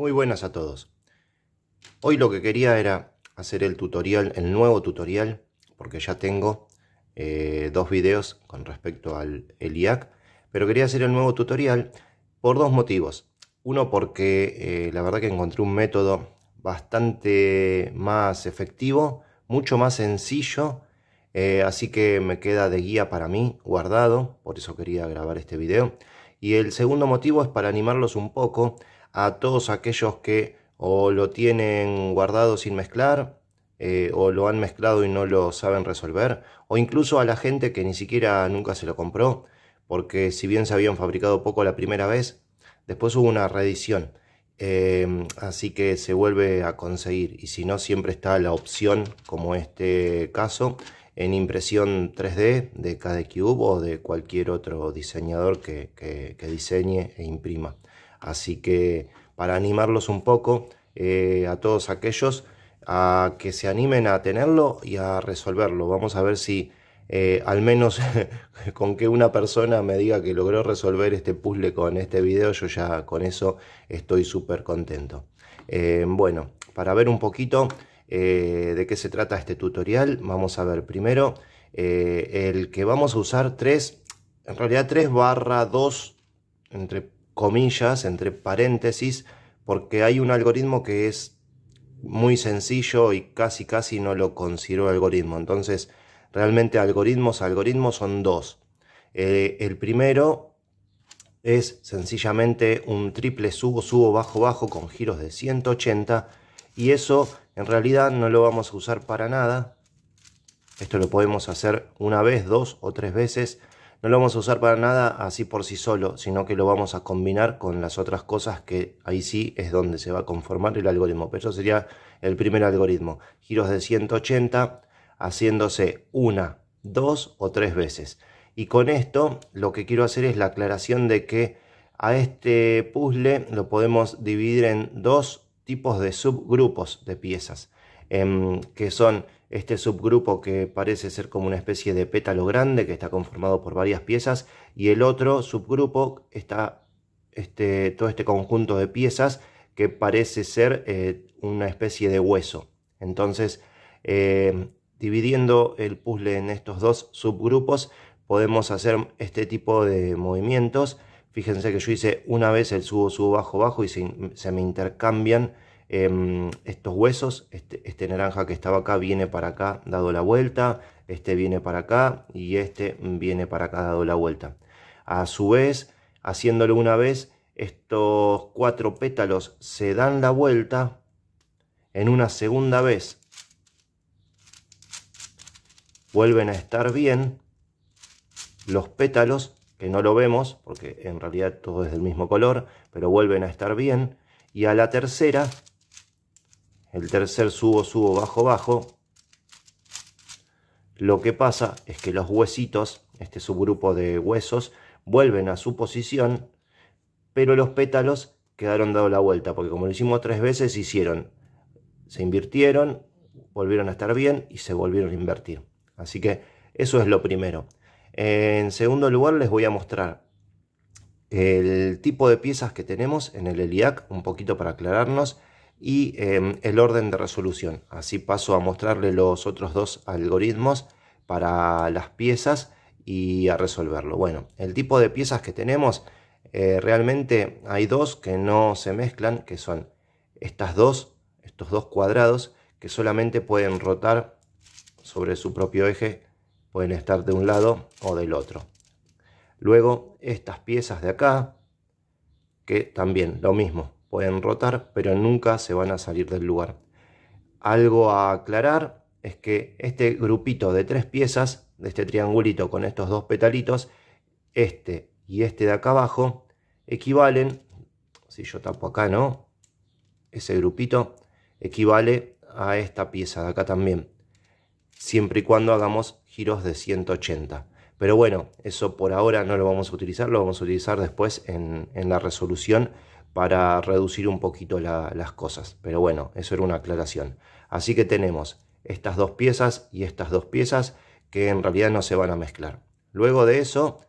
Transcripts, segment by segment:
Muy buenas a todos. Hoy lo que quería era hacer el tutorial, el nuevo tutorial, porque ya tengo eh, dos videos con respecto al IAC pero quería hacer el nuevo tutorial por dos motivos. Uno porque eh, la verdad que encontré un método bastante más efectivo, mucho más sencillo, eh, así que me queda de guía para mí guardado, por eso quería grabar este video. Y el segundo motivo es para animarlos un poco a todos aquellos que o lo tienen guardado sin mezclar, eh, o lo han mezclado y no lo saben resolver, o incluso a la gente que ni siquiera nunca se lo compró, porque si bien se habían fabricado poco la primera vez, después hubo una reedición, em, así que se vuelve a conseguir, y si no, siempre está la opción, como este caso, en impresión 3D de KDCube o de cualquier otro diseñador que diseñe e imprima. Así que para animarlos un poco eh, a todos aquellos a que se animen a tenerlo y a resolverlo. Vamos a ver si eh, al menos con que una persona me diga que logró resolver este puzzle con este video, yo ya con eso estoy súper contento. Eh, bueno, para ver un poquito de qué se trata este tutorial, vamos a ver primero el que vamos a usar 3, en realidad 3 barra 2, entre comillas, entre paréntesis, porque hay un algoritmo que es muy sencillo y casi casi no lo considero algoritmo. Entonces, realmente algoritmos, algoritmos son dos. Eh, el primero es sencillamente un triple subo, subo, bajo, bajo con giros de 180 y eso en realidad no lo vamos a usar para nada. Esto lo podemos hacer una vez, dos o tres veces no lo vamos a usar para nada así por sí solo, sino que lo vamos a combinar con las otras cosas que ahí sí es donde se va a conformar el algoritmo. Pero eso sería el primer algoritmo. Giros de 180 haciéndose una, dos o tres veces. Y con esto lo que quiero hacer es la aclaración de que a este puzzle lo podemos dividir en dos tipos de subgrupos de piezas, em, que son este subgrupo que parece ser como una especie de pétalo grande que está conformado por varias piezas y el otro subgrupo está este, todo este conjunto de piezas que parece ser eh, una especie de hueso. Entonces, eh, dividiendo el puzzle en estos dos subgrupos, podemos hacer este tipo de movimientos. Fíjense que yo hice una vez el subo, subo, bajo, bajo y se me intercambian Em, estos huesos, este, este, naranja que estaba acá viene para acá dado la vuelta, este viene para acá y este viene para acá dado la vuelta. A su vez, haciéndolo una vez, estos cuatro pétalos se dan la vuelta en una segunda vez. Vuelven a estar bien los pétalos, que no lo vemos porque en realidad todo es del mismo color, pero vuelven a estar bien. Y a la tercera el tercer subo, subo, bajo, bajo, lo que pasa es que los huesitos, este subgrupo de huesos, vuelven a su posición, pero los pétalos quedaron dado la vuelta, porque como lo hicimos tres veces, hicieron, se invirtieron, volvieron a estar bien y se volvieron a invertir. Así que eso es lo primero. En segundo lugar, les voy a mostrar el tipo de piezas que tenemos en el ELIAC, un poquito para aclararnos, y em, el orden de resolución. Así paso a mostrarle los otros dos algoritmos para las piezas y a resolverlo. Bueno, el tipo de piezas que tenemos, eh, realmente hay dos que no se mezclan, que son estas dos, estos dos cuadrados, que solamente pueden rotar sobre su propio eje, pueden estar de un lado o del otro. Luego, estas piezas de acá, que también lo mismo, pueden rotar, pero nunca se van a salir del lugar. Algo a aclarar es que este grupito de tres piezas, de este triangulito con estos dos petalitos, este y este de acá abajo, equivalen, si yo tapo acá, ¿no? Ese grupito equivale a esta pieza de acá también, siempre y cuando hagamos giros de 180. Pero bueno, eso por ahora no lo vamos a utilizar, lo vamos a utilizar después en, en la resolución para reducir un poquito las cosas. Pero bueno, eso era una aclaración. Así que tenemos estas dos piezas y estas dos piezas que en realidad no se van a mezclar. Luego de eso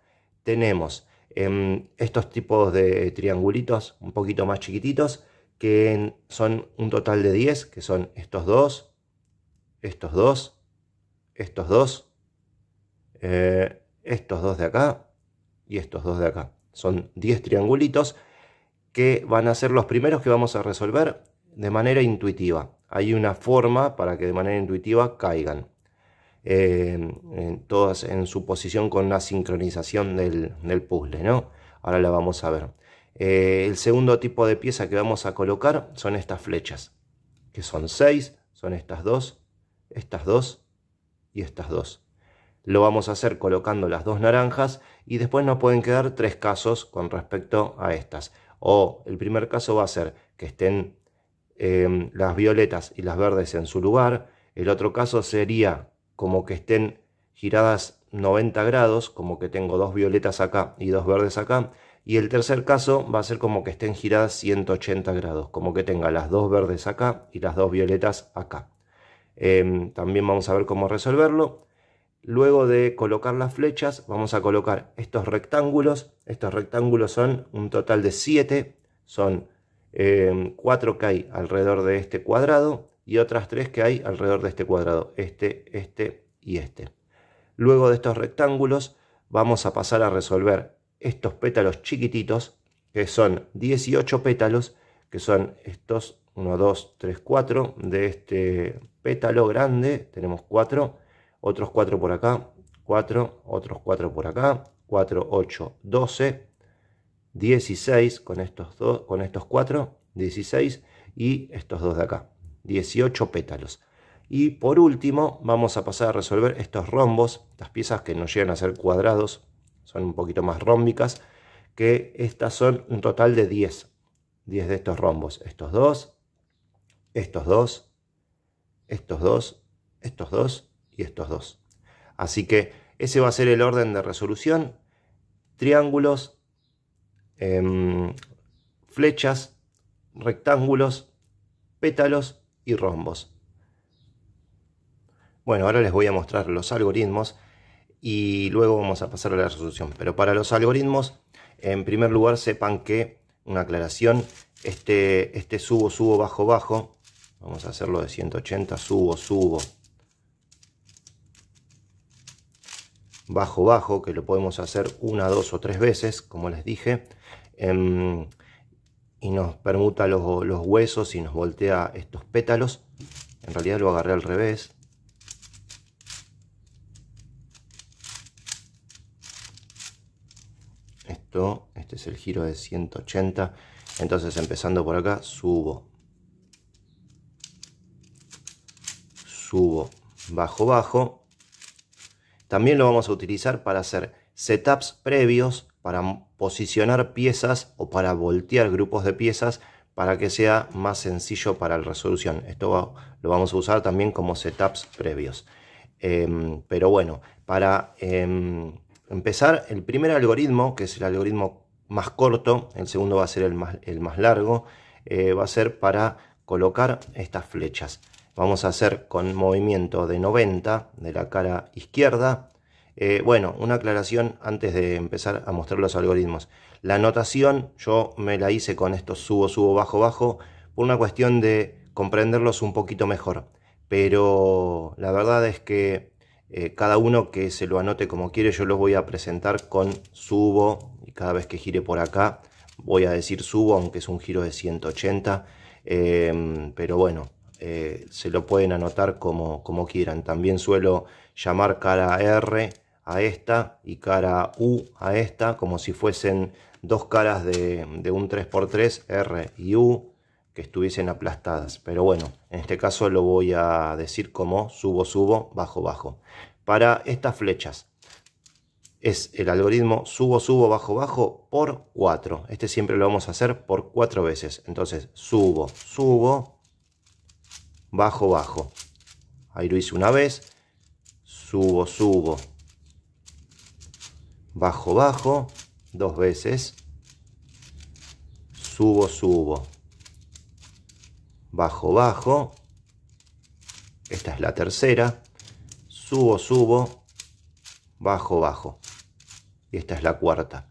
tenemos em, estos tipos de triangulitos un poquito más chiquititos que son un total de 10, que son estos dos, estos dos, estos dos, eh, estos dos de acá y estos dos de acá. Son 10 triangulitos que van a ser los primeros que vamos a resolver de manera intuitiva. Hay una forma para que de manera intuitiva caigan. Eh, todas en su posición con la sincronización del, puzzle, ¿no? Ahora la vamos a ver. Eh, el segundo tipo de pieza que vamos a colocar son estas flechas, que son seis, son estas dos, estas dos y estas dos. Lo vamos a hacer colocando las dos naranjas y después nos pueden quedar tres casos con respecto a estas o el primer caso va a ser que estén em, las violetas y las verdes en su lugar, el otro caso sería como que estén giradas 90 grados, como que tengo dos violetas acá y dos verdes acá, y el tercer caso va a ser como que estén giradas 180 grados, como que tenga las dos verdes acá y las dos violetas acá. Em, también vamos a ver cómo resolverlo. Luego de colocar las flechas, vamos a colocar estos rectángulos. Estos rectángulos son un total de 7. Son 4 em, que hay alrededor de este cuadrado y otras 3 que hay alrededor de este cuadrado. Este, este y este. Luego de estos rectángulos, vamos a pasar a resolver estos pétalos chiquititos, que son 18 pétalos, que son estos 1, 2, 3, 4 de este pétalo grande. Tenemos 4 otros 4 por acá, 4, otros 4 por acá, 4, 8, 12, 16 con estos, dos, con estos 4, 16 y estos dos de acá, 18 pétalos. Y por último vamos a pasar a resolver estos rombos, estas piezas que no llegan a ser cuadrados, son un poquito más rómbicas, que estas son un total de 10, 10 de estos rombos, estos dos, estos dos, estos dos, estos dos y estos dos. Así que ese va a ser el orden de resolución. Triángulos, em, flechas, rectángulos, pétalos y rombos. Bueno, ahora les voy a mostrar los algoritmos y luego vamos a pasar a la resolución. Pero para los algoritmos, en primer lugar sepan que, una aclaración, este, este subo, subo, bajo, bajo, vamos a hacerlo de 180, subo, subo, bajo bajo que lo podemos hacer una, dos o tres veces, como les dije, em, y nos permuta los, los huesos y nos voltea estos pétalos. En realidad lo agarré al revés. Esto, este es el giro de 180. Entonces empezando por acá, subo. Subo, bajo, bajo también lo vamos a utilizar para hacer setups previos, para posicionar piezas o para voltear grupos de piezas para que sea más sencillo para la resolución. Esto lo vamos a usar también como setups previos. Em, pero bueno, para em, empezar, el primer algoritmo, que es el algoritmo más corto, el segundo va a ser el más, largo, eh, va a ser para colocar estas flechas vamos a hacer con movimiento de 90 de la cara izquierda. Eh, bueno, una aclaración antes de empezar a mostrar los algoritmos. La anotación yo me la hice con estos subo, subo, bajo, bajo, por una cuestión de comprenderlos un poquito mejor. Pero la verdad es que eh, cada uno que se lo anote como quiere, yo los voy a presentar con subo, y cada vez que gire por acá voy a decir subo, aunque es un giro de 180. Em, pero bueno, eh, se lo pueden anotar como, como quieran. También suelo llamar cara R a esta y cara U a esta, como si fuesen dos caras de, de, un 3x3, R y U, que estuviesen aplastadas. Pero bueno, en este caso lo voy a decir como subo, subo, bajo, bajo. Para estas flechas es el algoritmo subo, subo, bajo, bajo por 4. Este siempre lo vamos a hacer por 4 veces. Entonces subo, subo, bajo, bajo. Ahí lo hice una vez. Subo, subo. Bajo, bajo. Dos veces. Subo, subo. Bajo, bajo. Esta es la tercera. Subo, subo. Bajo, bajo. Y esta es la cuarta.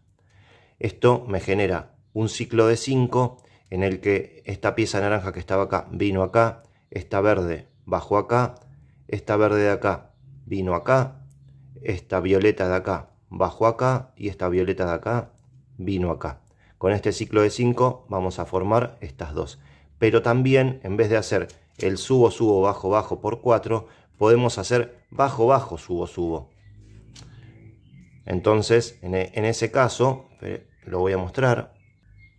Esto me genera un ciclo de 5 en el que esta pieza naranja que estaba acá vino acá, esta verde bajó acá, esta verde de acá vino acá, esta violeta de acá bajó acá y esta violeta de acá vino acá. Con este ciclo de 5 vamos a formar estas dos. Pero también en vez de hacer el subo, subo, bajo, bajo por 4, podemos hacer bajo, bajo, subo, subo. Entonces, en, e, en ese caso, eh, lo voy a mostrar.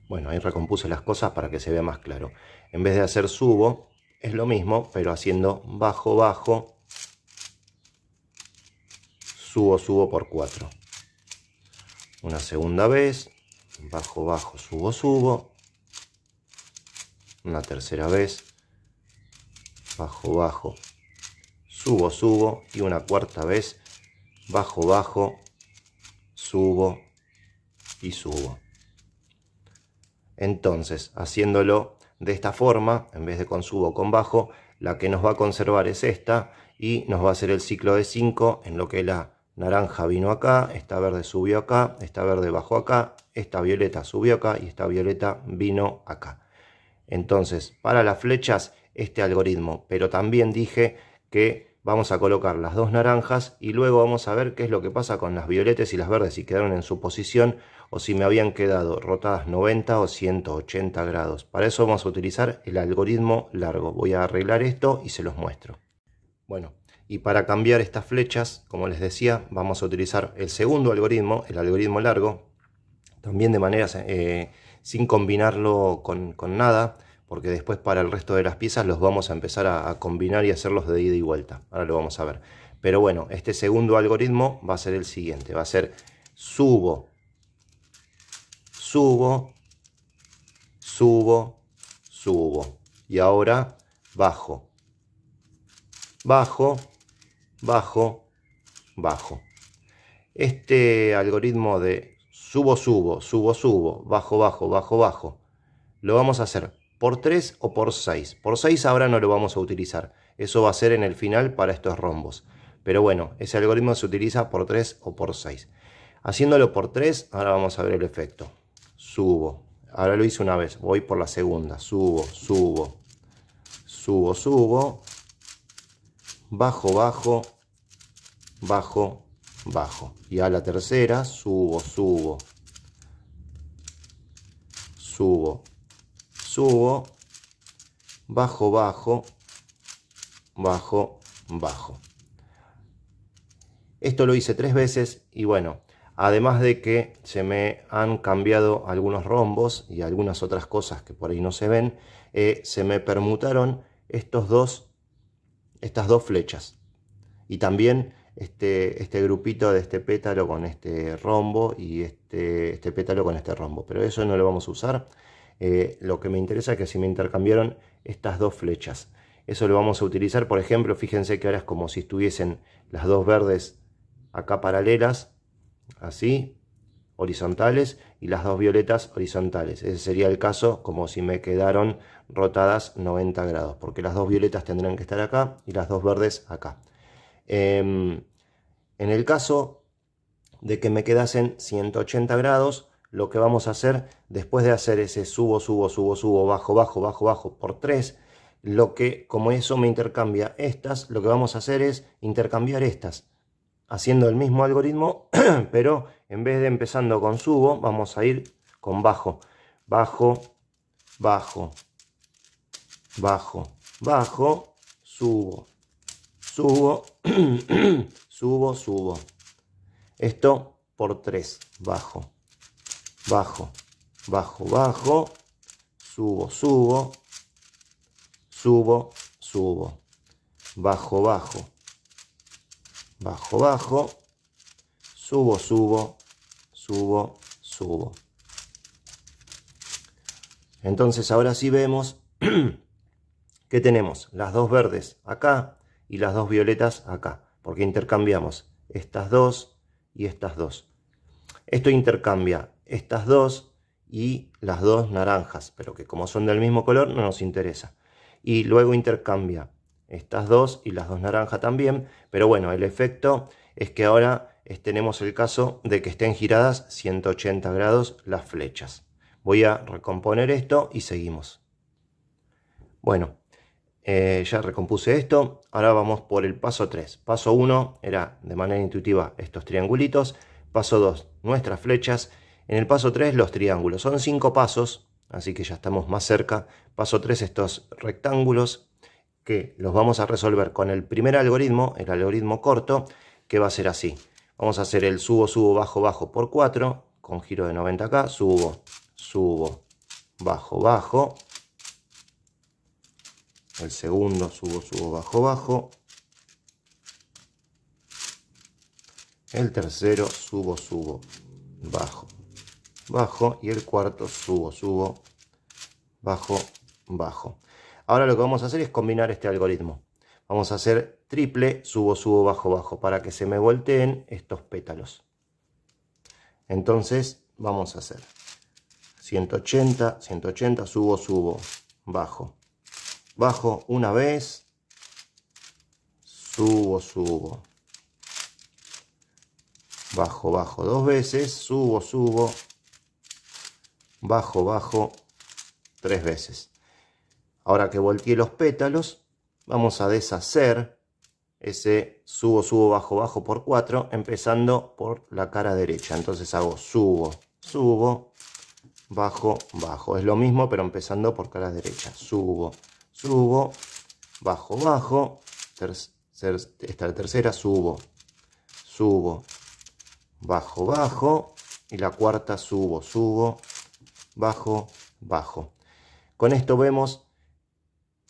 Bueno, ahí recompuse las cosas para que se vea más claro. En vez de hacer subo, es lo mismo, pero haciendo bajo, bajo, subo, subo por 4. Una segunda vez, bajo, bajo, subo, subo. Una tercera vez, bajo, bajo, subo, subo. Y una cuarta vez, bajo, bajo, subo y subo. Entonces, haciéndolo de esta forma, en vez de con subo con bajo, la que nos va a conservar es esta y nos va a hacer el ciclo de 5 en lo que la naranja vino acá, esta verde subió acá, esta verde bajó acá, esta violeta subió acá y esta violeta vino acá. Entonces, para las flechas, este algoritmo, pero también dije que Vamos a colocar las dos naranjas y luego vamos a ver qué es lo que pasa con las violetas y las verdes, si quedaron en su posición o si me habían quedado rotadas 90 o 180 grados. Para eso vamos a utilizar el algoritmo largo. Voy a arreglar esto y se los muestro. Bueno, y para cambiar estas flechas, como les decía, vamos a utilizar el segundo algoritmo, el algoritmo largo, también de manera eh, sin combinarlo con nada porque después para el resto de las piezas los vamos a empezar a, combinar y hacerlos de ida y vuelta. Ahora lo vamos a ver. Pero bueno, este segundo algoritmo va a ser el siguiente. Va a ser subo, subo, subo, subo. Y ahora bajo, bajo, bajo, bajo. Este algoritmo de subo, subo, subo, subo, bajo, bajo, bajo, bajo, lo vamos a hacer por 3 o por 6. Por 6 ahora no lo vamos a utilizar. Eso va a ser en el final para estos rombos. Pero bueno, ese algoritmo se utiliza por 3 o por 6. Haciéndolo por 3, ahora vamos a ver el efecto. Subo. Ahora lo hice una vez. Voy por la segunda. Subo, subo. Subo, subo. Bajo, bajo. Bajo, bajo. Y a la tercera, subo, subo. Subo, subo, bajo, bajo, bajo, bajo. Esto lo hice tres veces y bueno, además de que se me han cambiado algunos rombos y algunas otras cosas que por ahí no se ven, eh, se me permutaron estos dos, estas dos flechas. Y también este, este, grupito de este pétalo con este rombo y este, este pétalo con este rombo. Pero eso no lo vamos a usar. Eh, lo que me interesa es que si me intercambiaron estas dos flechas. Eso lo vamos a utilizar, por ejemplo, fíjense que ahora es como si estuviesen las dos verdes acá paralelas, así, horizontales, y las dos violetas horizontales. Ese sería el caso como si me quedaron rotadas 90 grados, porque las dos violetas tendrán que estar acá y las dos verdes acá. Em, en el caso de que me quedasen 180 grados, lo que vamos a hacer después de hacer ese subo, subo, subo, subo, bajo, bajo, bajo, bajo por 3, lo que, como eso me intercambia estas, lo que vamos a hacer es intercambiar estas, haciendo el mismo algoritmo, pero en vez de empezando con subo, vamos a ir con bajo, bajo, bajo, bajo, bajo, subo, subo, subo, subo. Esto por 3, bajo, bajo, bajo, bajo, subo, subo, subo, subo, bajo, bajo, bajo, bajo, subo, subo, subo, subo. Entonces ahora sí vemos que tenemos las dos verdes acá y las dos violetas acá, porque intercambiamos estas dos y estas dos. Esto intercambia estas dos y las dos naranjas, pero que como son del mismo color no nos interesa. Y luego intercambia estas dos y las dos naranjas también, pero bueno, el efecto es que ahora tenemos el caso de que estén giradas 180 grados las flechas. Voy a recomponer esto y seguimos. Bueno, eh, ya recompuse esto, ahora vamos por el paso 3. Paso 1 era de manera intuitiva estos triangulitos, paso 2 nuestras flechas en el paso 3 los triángulos. Son 5 pasos, así que ya estamos más cerca. Paso 3 estos rectángulos que los vamos a resolver con el primer algoritmo, el algoritmo corto, que va a ser así. Vamos a hacer el subo, subo, bajo, bajo por 4, con giro de 90 acá, subo, subo, bajo, bajo. El segundo subo, subo, bajo, bajo. El tercero subo, subo, bajo, bajo y el cuarto subo, subo, bajo, bajo. Ahora lo que vamos a hacer es combinar este algoritmo. Vamos a hacer triple, subo, subo, bajo, bajo, para que se me volteen estos pétalos. Entonces vamos a hacer 180, 180, subo, subo, bajo, bajo una vez, subo, subo, bajo, bajo dos veces, subo, subo, bajo, bajo, tres veces. Ahora que volteé los pétalos, vamos a deshacer ese subo, subo, bajo, bajo por cuatro empezando por la cara derecha. Entonces hago subo, subo, bajo, bajo. Es lo mismo, pero empezando por cara derecha. Subo, subo, bajo, bajo. Esta esta la tercera, subo, subo, bajo, bajo. Y la cuarta, subo, subo, bajo, bajo. Con esto vemos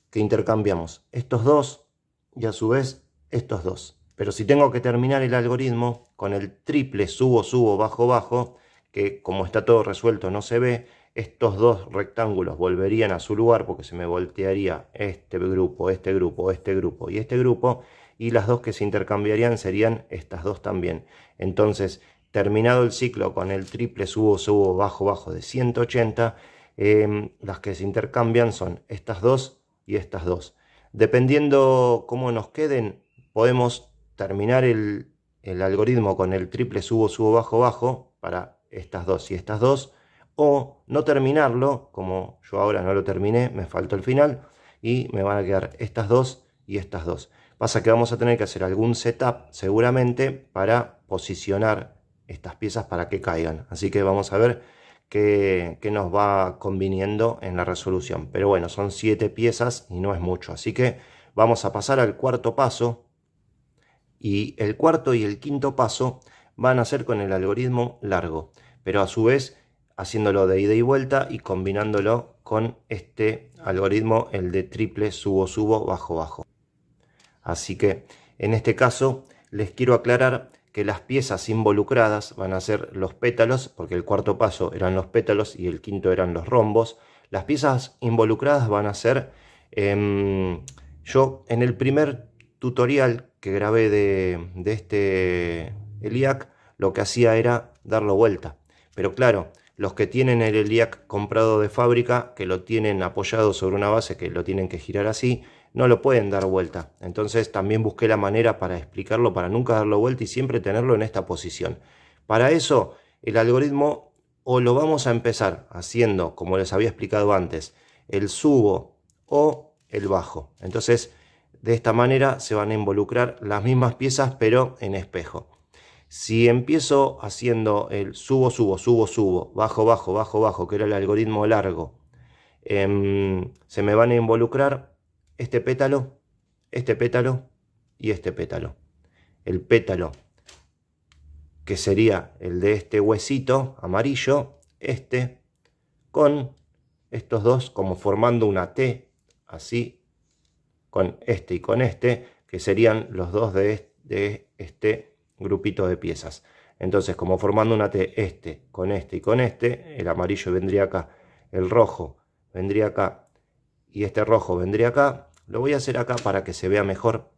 que intercambiamos estos dos y a su vez estos dos. Pero si tengo que terminar el algoritmo con el triple subo, subo, bajo, bajo, que como está todo resuelto no se ve, estos dos rectángulos volverían a su lugar porque se me voltearía este grupo, este grupo, este grupo y este grupo, y las dos que se intercambiarían serían estas dos también. Entonces Terminado el ciclo con el triple subo, subo, bajo, bajo de 180, em, las que se intercambian son estas dos y estas dos. Dependiendo cómo nos queden, podemos terminar el, el algoritmo con el triple subo, subo, bajo, bajo para estas dos y estas dos, o no terminarlo, como yo ahora no lo terminé, me faltó el final, y me van a quedar estas dos y estas dos. Pasa que vamos a tener que hacer algún setup seguramente para posicionar estas piezas para que caigan. Así que vamos a ver qué, nos va conviniendo en la resolución. Pero bueno, son siete piezas y no es mucho. Así que vamos a pasar al cuarto paso. Y el cuarto y el quinto paso van a ser con el algoritmo largo. Pero a su vez haciéndolo de ida y vuelta y combinándolo con este algoritmo, el de triple subo, subo, bajo, bajo. Así que en este caso les quiero aclarar que las piezas involucradas van a ser los pétalos, porque el cuarto paso eran los pétalos y el quinto eran los rombos. Las piezas involucradas van a ser, em, yo en el primer tutorial que grabé de, de este ELIAC, lo que hacía era darlo vuelta. Pero claro, los que tienen el ELIAC comprado de fábrica, que lo tienen apoyado sobre una base, que lo tienen que girar así, no lo pueden dar vuelta. Entonces también busqué la manera para explicarlo, para nunca darlo vuelta y siempre tenerlo en esta posición. Para eso, el algoritmo o lo vamos a empezar haciendo, como les había explicado antes, el subo o el bajo. Entonces, de esta manera se van a involucrar las mismas piezas, pero en espejo. Si empiezo haciendo el subo, subo, subo, subo, bajo, bajo, bajo, bajo, que era el algoritmo largo, em, se me van a involucrar este pétalo, este pétalo y este pétalo. El pétalo que sería el de este huesito amarillo, este, con estos dos como formando una T, así, con este y con este, que serían los dos de, este grupito de piezas. Entonces, como formando una T, este con este y con este, el amarillo vendría acá, el rojo vendría acá y este rojo vendría acá, lo voy a hacer acá para que se vea mejor.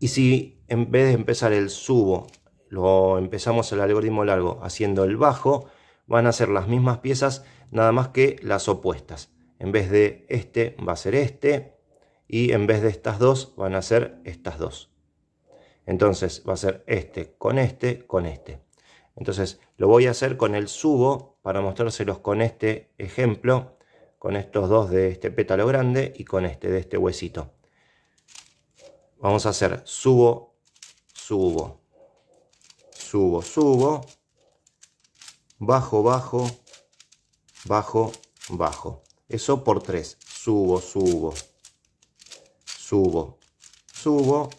Y si en vez de empezar el subo, lo empezamos el algoritmo largo haciendo el bajo, van a ser las mismas piezas, nada más que las opuestas. En vez de este va a ser este, y en vez de estas dos van a ser estas dos. Entonces va a ser este con este con este. Entonces lo voy a hacer con el subo para mostrárselos con este ejemplo con estos dos de este pétalo grande y con este de este huesito. Vamos a hacer subo, subo, subo, subo, bajo, bajo, bajo, bajo. Eso por tres. Subo, subo, subo, subo,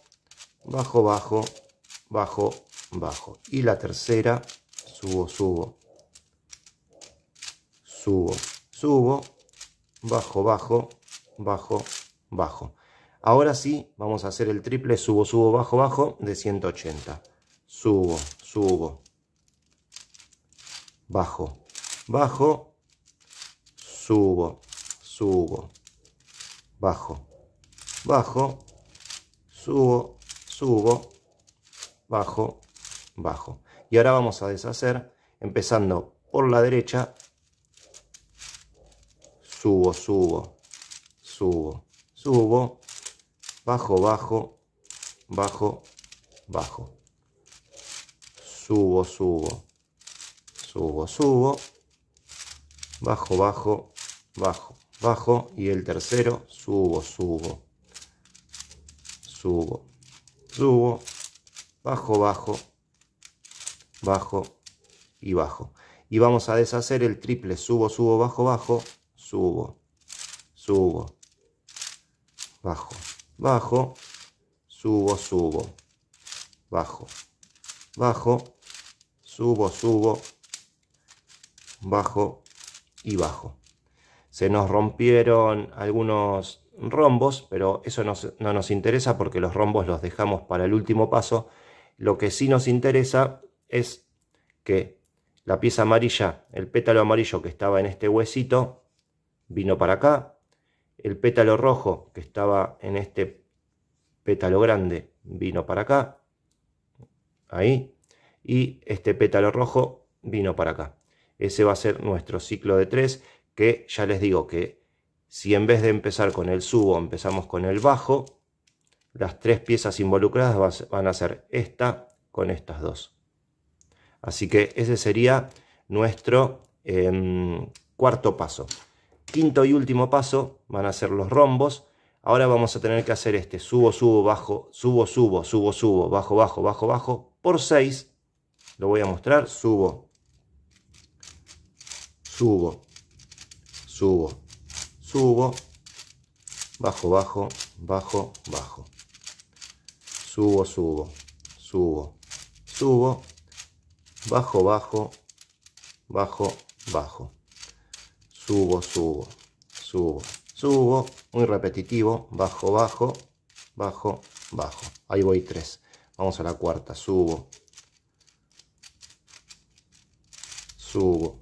bajo, bajo, bajo, bajo. Y la tercera, subo, subo, subo, subo bajo, bajo, bajo, bajo. Ahora sí, vamos a hacer el triple subo, subo, bajo, bajo de 180. Subo, subo, bajo, bajo, subo, subo, bajo, bajo, subo, subo, bajo, bajo. Y ahora vamos a deshacer empezando por la derecha Subo, subo, subo, subo, bajo, bajo, bajo, bajo. Subo, subo, subo, subo, bajo, bajo, bajo, bajo. Y el tercero, subo, subo, subo, subo, bajo, bajo, bajo y bajo. Y vamos a deshacer el triple subo, subo, bajo, bajo subo, subo, bajo, bajo, subo, subo, bajo, bajo, subo, subo, bajo y bajo. Se nos rompieron algunos rombos, pero eso no nos interesa porque los rombos los dejamos para el último paso. Lo que sí nos interesa es que la pieza amarilla, el pétalo amarillo que estaba en este huesito, vino para acá, el pétalo rojo que estaba en este pétalo grande vino para acá, ahí, y este pétalo rojo vino para acá. Ese va a ser nuestro ciclo de tres que ya les digo que si en vez de empezar con el subo empezamos con el bajo, las tres piezas involucradas van a ser esta con estas dos. Así que ese sería nuestro em, cuarto paso. Quinto y último paso van a ser los rombos. Ahora vamos a tener que hacer este. Subo, subo, bajo, subo, subo, subo, subo, bajo, bajo, bajo, bajo. Por 6. Lo voy a mostrar. Subo. Subo. Subo. Subo. Bajo, bajo, bajo, bajo. Subo, subo. Subo. Subo. Bajo, bajo. Bajo, bajo subo, subo, subo, subo, muy repetitivo, bajo, bajo, bajo, bajo. Ahí voy tres. Vamos a la cuarta, subo, subo,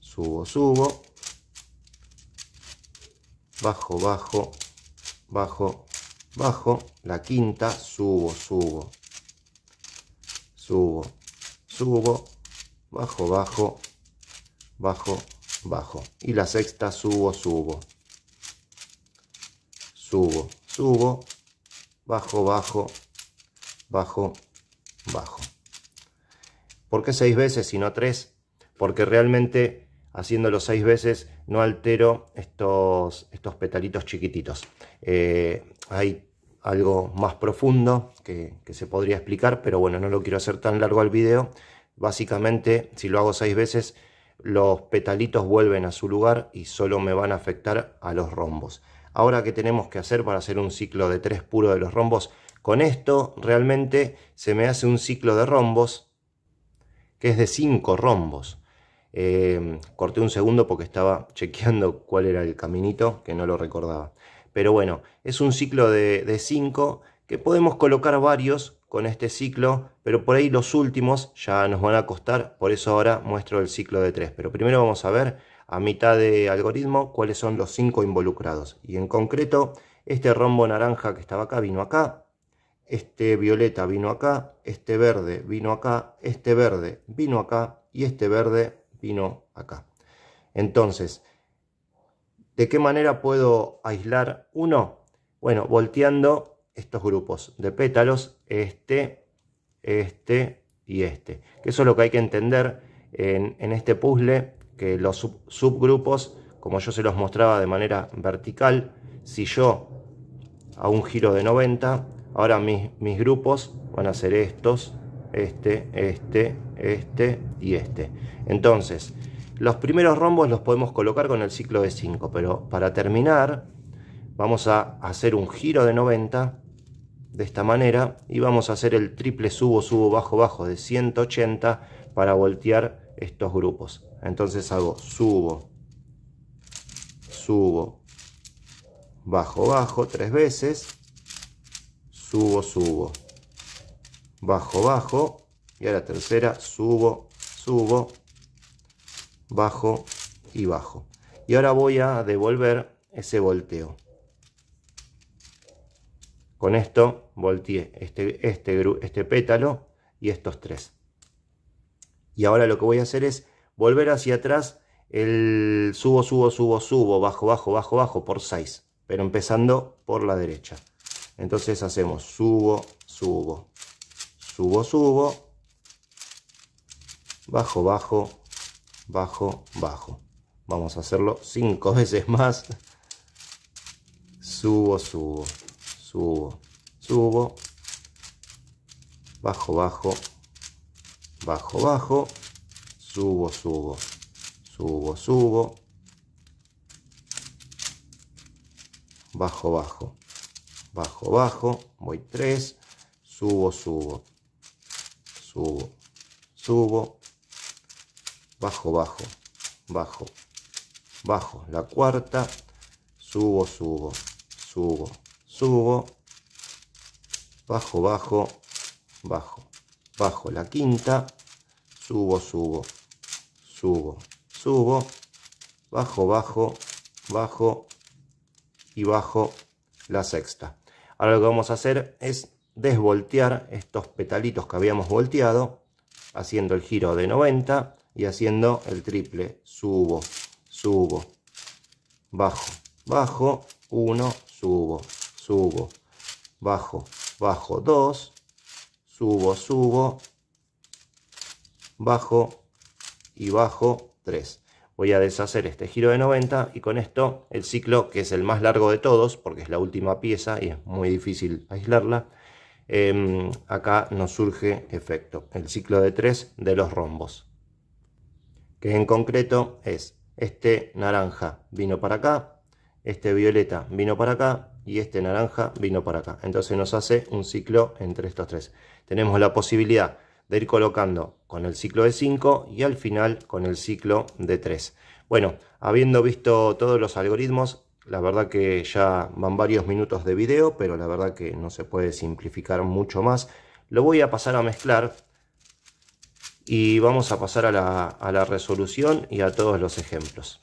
subo, subo, bajo, bajo, bajo, bajo, la quinta, subo, subo, subo, subo, bajo, bajo, bajo, bajo. Y la sexta subo, subo. Subo, subo, bajo, bajo, bajo, bajo. ¿Por qué seis veces y no tres? Porque realmente haciéndolo seis veces no altero estos, estos petalitos chiquititos. Eh, hay algo más profundo que, se podría explicar, pero bueno, no lo quiero hacer tan largo al video. Básicamente, si lo hago seis veces, los petalitos vuelven a su lugar y solo me van a afectar a los rombos. Ahora, ¿qué tenemos que hacer para hacer un ciclo de 3 puro de los rombos? Con esto realmente se me hace un ciclo de rombos que es de 5 rombos. Eh, corté un segundo porque estaba chequeando cuál era el caminito, que no lo recordaba. Pero bueno, es un ciclo de 5 que podemos colocar varios con este ciclo, pero por ahí los últimos ya nos van a costar, por eso ahora muestro el ciclo de tres Pero primero vamos a ver a mitad de algoritmo cuáles son los cinco involucrados. Y en concreto, este rombo naranja que estaba acá vino acá, este violeta vino acá, este verde vino acá, este verde vino acá y este verde vino acá. Entonces, ¿de qué manera puedo aislar uno? Bueno, volteando estos grupos de pétalos este, este y este. Que eso es lo que hay que entender en, este puzzle, que los subgrupos, como yo se los mostraba de manera vertical, si yo a un giro de 90, ahora mis, mis grupos van a ser estos, este, este, este y este. Entonces, los primeros rombos los podemos colocar con el ciclo de 5, pero para terminar vamos a hacer un giro de 90 de esta manera y vamos a hacer el triple subo, subo, bajo, bajo de 180 para voltear estos grupos. Entonces hago subo, subo, bajo, bajo, tres veces, subo, subo, bajo, bajo, y a la tercera subo, subo, bajo y bajo. Y ahora voy a devolver ese volteo. Con esto volteé este, este, este, pétalo y estos tres. Y ahora lo que voy a hacer es volver hacia atrás el subo, subo, subo, subo, bajo, bajo, bajo, bajo por 6. Pero empezando por la derecha. Entonces hacemos subo, subo, subo, subo, bajo, bajo, bajo, bajo. Vamos a hacerlo cinco veces más. Subo, subo subo, subo, bajo, bajo, bajo, bajo, subo, subo, subo, subo, bajo, bajo, bajo, bajo, voy 3, subo, subo, subo, subo, bajo, bajo, bajo, bajo, la cuarta, subo, subo, subo, subo, bajo, bajo, bajo, bajo la quinta, subo, subo, subo, subo, bajo, bajo, bajo y bajo la sexta. Ahora lo que vamos a hacer es desvoltear estos petalitos que habíamos volteado, haciendo el giro de 90 y haciendo el triple. Subo, subo, bajo, bajo, uno, subo, subo, bajo, bajo 2, subo, subo, bajo y bajo 3. Voy a deshacer este giro de 90 y con esto el ciclo, que es el más largo de todos, porque es la última pieza y es muy difícil aislarla, em, acá nos surge efecto, el ciclo de 3 de los rombos, que en concreto es este naranja vino para acá, este violeta vino para acá, y este naranja vino para acá. Entonces nos hace un ciclo entre estos tres. Tenemos la posibilidad de ir colocando con el ciclo de 5 y al final con el ciclo de 3. Bueno, habiendo visto todos los algoritmos, la verdad que ya van varios minutos de video, pero la verdad que no se puede simplificar mucho más. Lo voy a pasar a mezclar y vamos a pasar a la resolución y a todos los ejemplos.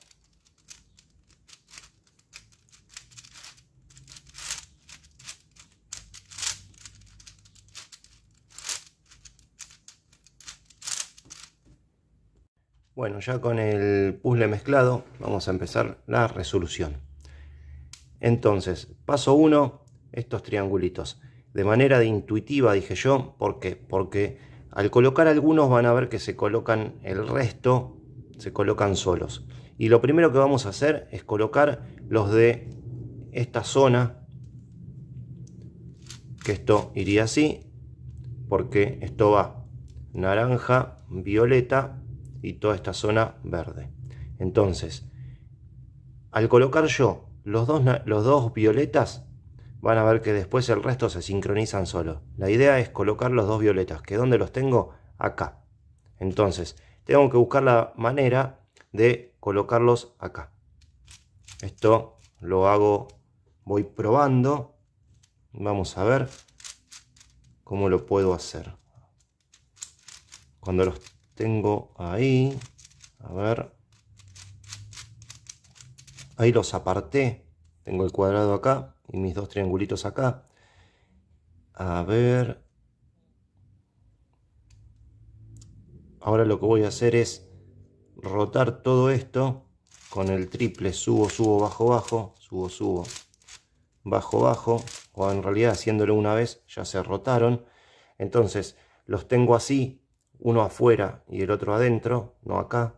Bueno, ya con el puzzle mezclado vamos a empezar la resolución. Entonces, paso 1, estos triangulitos. De manera intuitiva dije yo, ¿por qué? Porque al colocar algunos van a ver que se colocan el resto, se colocan solos. Y lo primero que vamos a hacer es colocar los de esta zona, que esto iría así, porque esto va naranja, violeta, y toda esta zona verde. Entonces, al colocar yo los dos, los dos violetas, van a ver que después el resto se sincronizan solo. La idea es colocar los dos violetas, que donde los tengo, acá. Entonces, tengo que buscar la manera de colocarlos acá. Esto lo hago, voy probando. Vamos a ver cómo lo puedo hacer. Cuando los tengo ahí, a ver, ahí los aparté, tengo el cuadrado acá y mis dos triangulitos acá, a ver, ahora lo que voy a hacer es rotar todo esto con el triple, subo, subo, bajo, bajo, subo, subo, bajo, bajo, o en realidad haciéndolo una vez ya se rotaron, entonces los tengo así uno afuera y el otro adentro, no acá.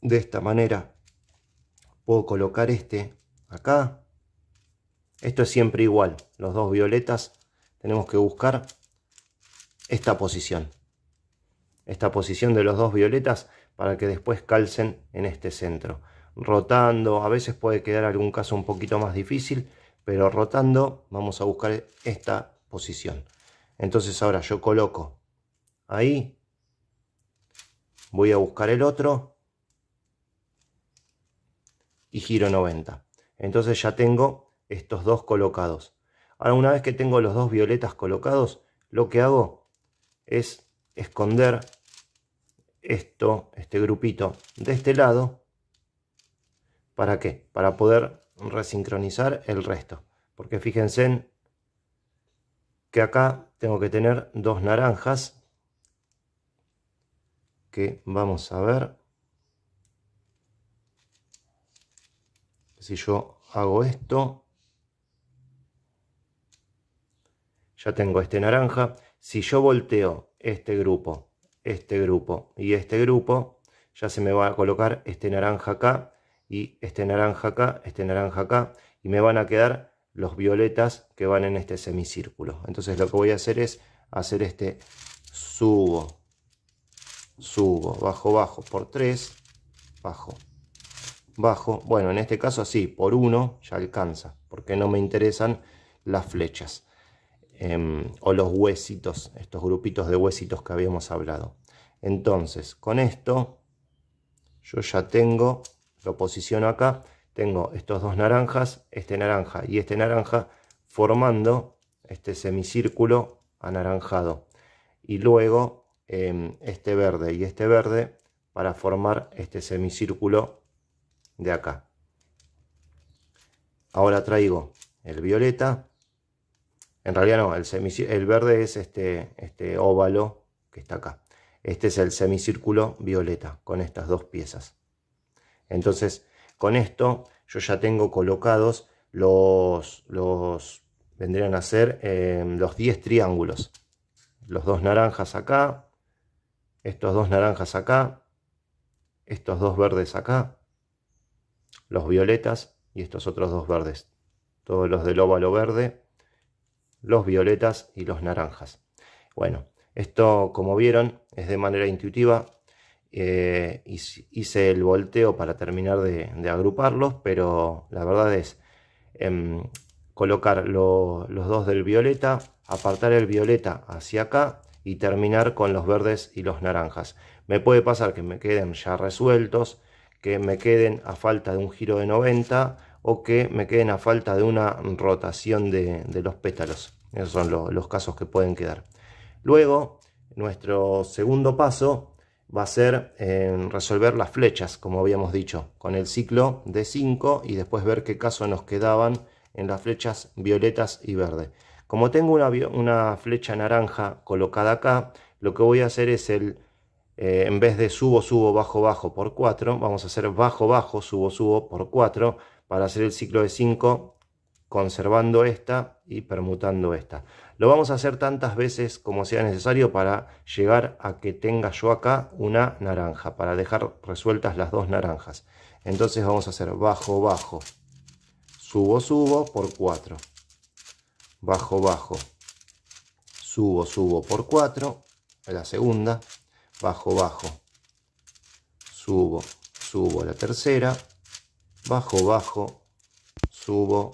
De esta manera puedo colocar este acá. Esto es siempre igual, los dos violetas tenemos que buscar esta posición. Esta posición de los dos violetas para que después calcen en este centro. Rotando, a veces puede quedar algún caso un poquito más difícil, pero rotando vamos a buscar esta posición. Entonces ahora yo coloco Ahí. Voy a buscar el otro. Y giro 90. Entonces ya tengo estos dos colocados. Ahora una vez que tengo los dos violetas colocados, lo que hago es esconder esto, este grupito de este lado. ¿Para qué? Para poder resincronizar el resto. Porque fíjense que acá tengo que tener dos naranjas que vamos a ver. Si yo hago esto, ya tengo este naranja. Si yo volteo este grupo, este grupo y este grupo, ya se me va a colocar este naranja acá y este naranja acá, este naranja acá, y me van a quedar los violetas que van en este semicírculo. Entonces lo que voy a hacer es hacer este subo, subo, bajo, bajo, por 3, bajo, bajo. Bueno, en este caso así, por 1 ya alcanza, porque no me interesan las flechas em, o los huesitos, estos grupitos de huesitos que habíamos hablado. Entonces, con esto yo ya tengo, lo posiciono acá, tengo estos dos naranjas, este naranja y este naranja formando este semicírculo anaranjado. Y luego Em, este verde y este verde para formar este semicírculo de acá. Ahora traigo el violeta. En realidad no, el, verde es este, este óvalo que está acá. Este es el semicírculo violeta con estas dos piezas. Entonces, con esto yo ya tengo colocados los, los vendrían a ser em, los 10 triángulos. Los dos naranjas acá, estos dos naranjas acá, estos dos verdes acá, los violetas y estos otros dos verdes. Todos los del óvalo verde, los violetas y los naranjas. Bueno, esto como vieron es de manera intuitiva. Eh, hice el volteo para terminar de, agruparlos, pero la verdad es em, colocar los dos del violeta, apartar el violeta hacia acá y terminar con los verdes y los naranjas. Me puede pasar que me queden ya resueltos, que me queden a falta de un giro de 90 o que me queden a falta de una rotación de, los pétalos. Esos son los casos que pueden quedar. Luego, nuestro segundo paso va a ser eh, resolver las flechas, como habíamos dicho, con el ciclo de 5 y después ver qué caso nos quedaban en las flechas violetas y verde. Como tengo una, flecha naranja colocada acá, lo que voy a hacer es el, eh, en vez de subo, subo, bajo, bajo por 4, vamos a hacer bajo, bajo, subo, subo por 4 para hacer el ciclo de 5 conservando esta y permutando esta. Lo vamos a hacer tantas veces como sea necesario para llegar a que tenga yo acá una naranja, para dejar resueltas las dos naranjas. Entonces vamos a hacer bajo, bajo, subo, subo por 4 bajo, bajo, subo, subo por 4, la segunda, bajo, bajo, subo, subo la tercera, bajo, bajo, subo,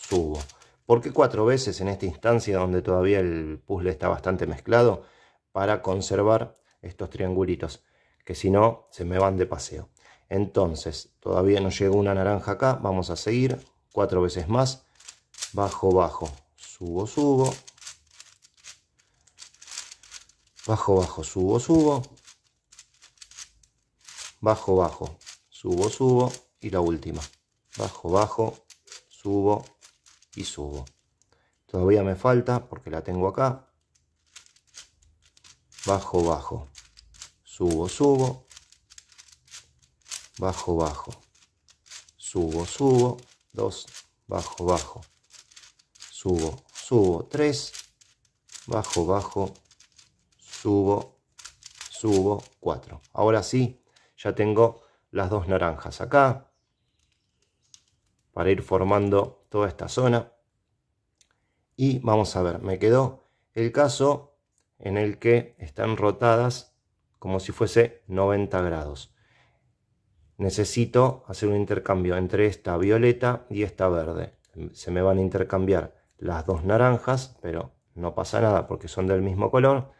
subo. ¿Por qué cuatro veces en esta instancia donde todavía el puzzle está bastante mezclado? Para conservar estos triangulitos, que si no se me van de paseo. Entonces, todavía no llegó una naranja acá, vamos a seguir cuatro veces más bajo, bajo, subo, subo, bajo, bajo, subo, subo, bajo, bajo, subo, subo y la última, bajo, bajo, subo y subo. Todavía me falta porque la tengo acá, bajo, bajo, subo, subo, bajo, bajo, subo, subo, dos, bajo, bajo subo, subo, 3, bajo, bajo, subo, subo, 4. Ahora sí, ya tengo las dos naranjas acá para ir formando toda esta zona. Y vamos a ver, me quedó el caso en el que están rotadas como si fuese 90 grados. Necesito hacer un intercambio entre esta violeta y esta verde. Se me van a intercambiar las dos naranjas, pero no pasa nada porque son del mismo color.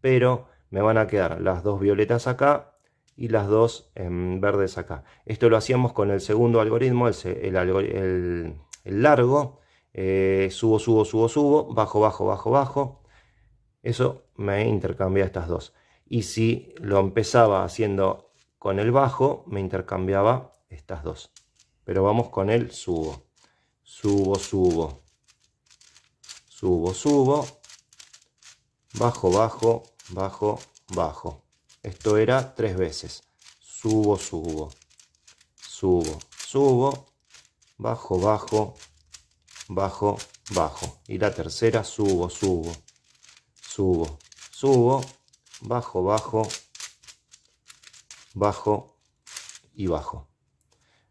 Pero me van a quedar las dos violetas acá y las dos en em, verdes acá. Esto lo hacíamos con el segundo algoritmo, el, el, largo. Eh, subo, subo, subo, subo, bajo, bajo, bajo, bajo. Eso me intercambia estas dos. Y si lo empezaba haciendo con el bajo, me intercambiaba estas dos. Pero vamos con el subo. Subo, subo. Subo, subo. Bajo, bajo, bajo, bajo. Esto era tres veces. Subo, subo. Subo, subo. Bajo, bajo, bajo, bajo. Y la tercera, subo, subo. Subo, subo. Bajo, bajo, bajo y bajo.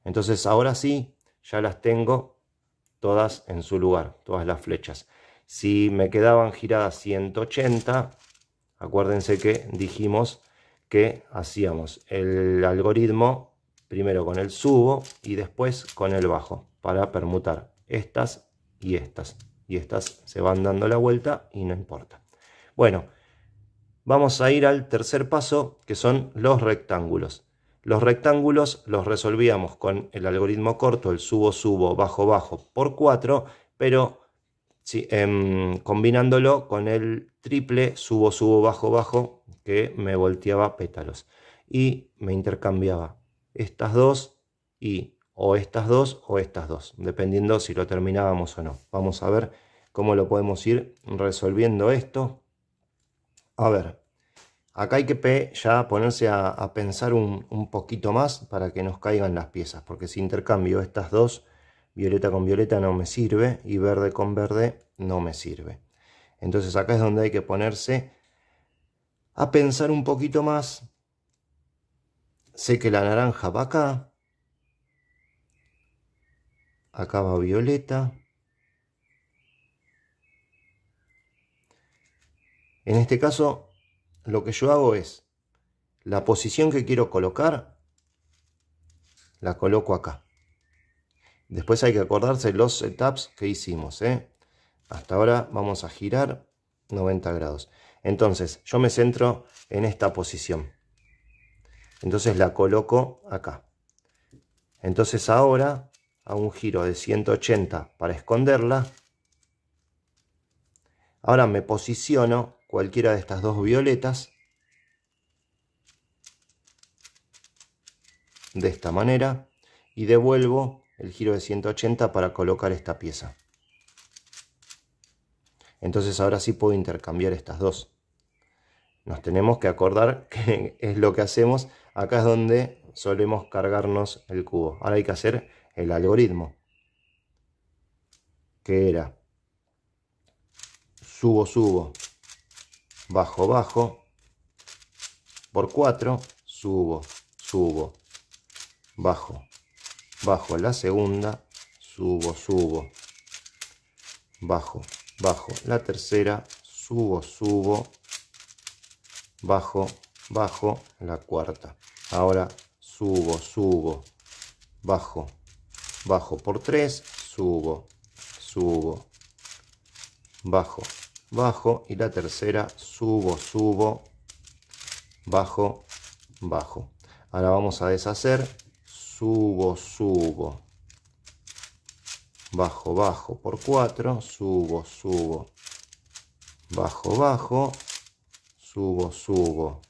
Entonces ahora sí, ya las tengo todas en su lugar, todas las flechas. Si me quedaban giradas 180, acuérdense que dijimos que hacíamos el algoritmo primero con el subo y después con el bajo para permutar estas y estas. Y estas se van dando la vuelta y no importa. Bueno, vamos a ir al tercer paso que son los rectángulos. Los rectángulos los resolvíamos con el algoritmo corto, el subo, subo, bajo, bajo por 4, pero Em, combinándolo con el triple subo, subo, bajo, bajo, que me volteaba pétalos. Y me intercambiaba estas dos y o estas dos o estas dos, dependiendo si lo terminábamos o no. Vamos a ver cómo lo podemos ir resolviendo esto. A ver, acá hay que ya ponerse a, pensar un, un poquito más para que nos caigan las piezas, porque si intercambio estas dos violeta con violeta no me sirve y verde con verde no me sirve. Entonces acá es donde hay que ponerse a pensar un poquito más. Sé que la naranja va acá. Acá va violeta. En este caso, lo que yo hago es, la posición que quiero colocar, la coloco acá. Después hay que acordarse los setups que hicimos. ¿eh? Hasta ahora vamos a girar 90 grados. Entonces yo me centro en esta posición. Entonces la coloco acá. Entonces ahora hago un giro de 180 para esconderla. Ahora me posiciono cualquiera de estas dos violetas. De esta manera. Y devuelvo el giro de 180 para colocar esta pieza. Entonces ahora sí puedo intercambiar estas dos. Nos tenemos que acordar que es lo que hacemos. Acá es donde solemos cargarnos el cubo. Ahora hay que hacer el algoritmo. Que era subo, subo, bajo, bajo, por 4, subo, subo, bajo, bajo la segunda, subo, subo, bajo, bajo la tercera, subo, subo, bajo, bajo la cuarta. Ahora subo, subo, bajo, bajo por tres subo, subo, bajo, bajo y la tercera subo, subo, bajo, bajo. Ahora vamos a deshacer subo, subo. Bajo, bajo por 4, subo, subo. Bajo, bajo, subo, subo.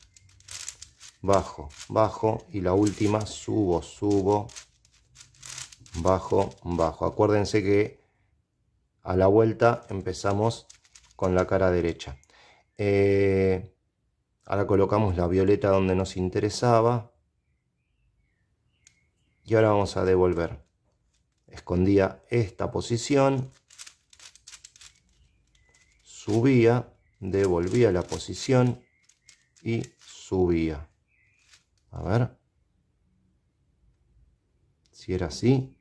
Bajo, bajo y la última subo, subo. Bajo, bajo. Acuérdense que a la vuelta empezamos con la cara derecha. Eh, ahora colocamos la violeta donde nos interesaba y ahora vamos a devolver escondía esta posición subía devolvía la posición y subía a ver si era así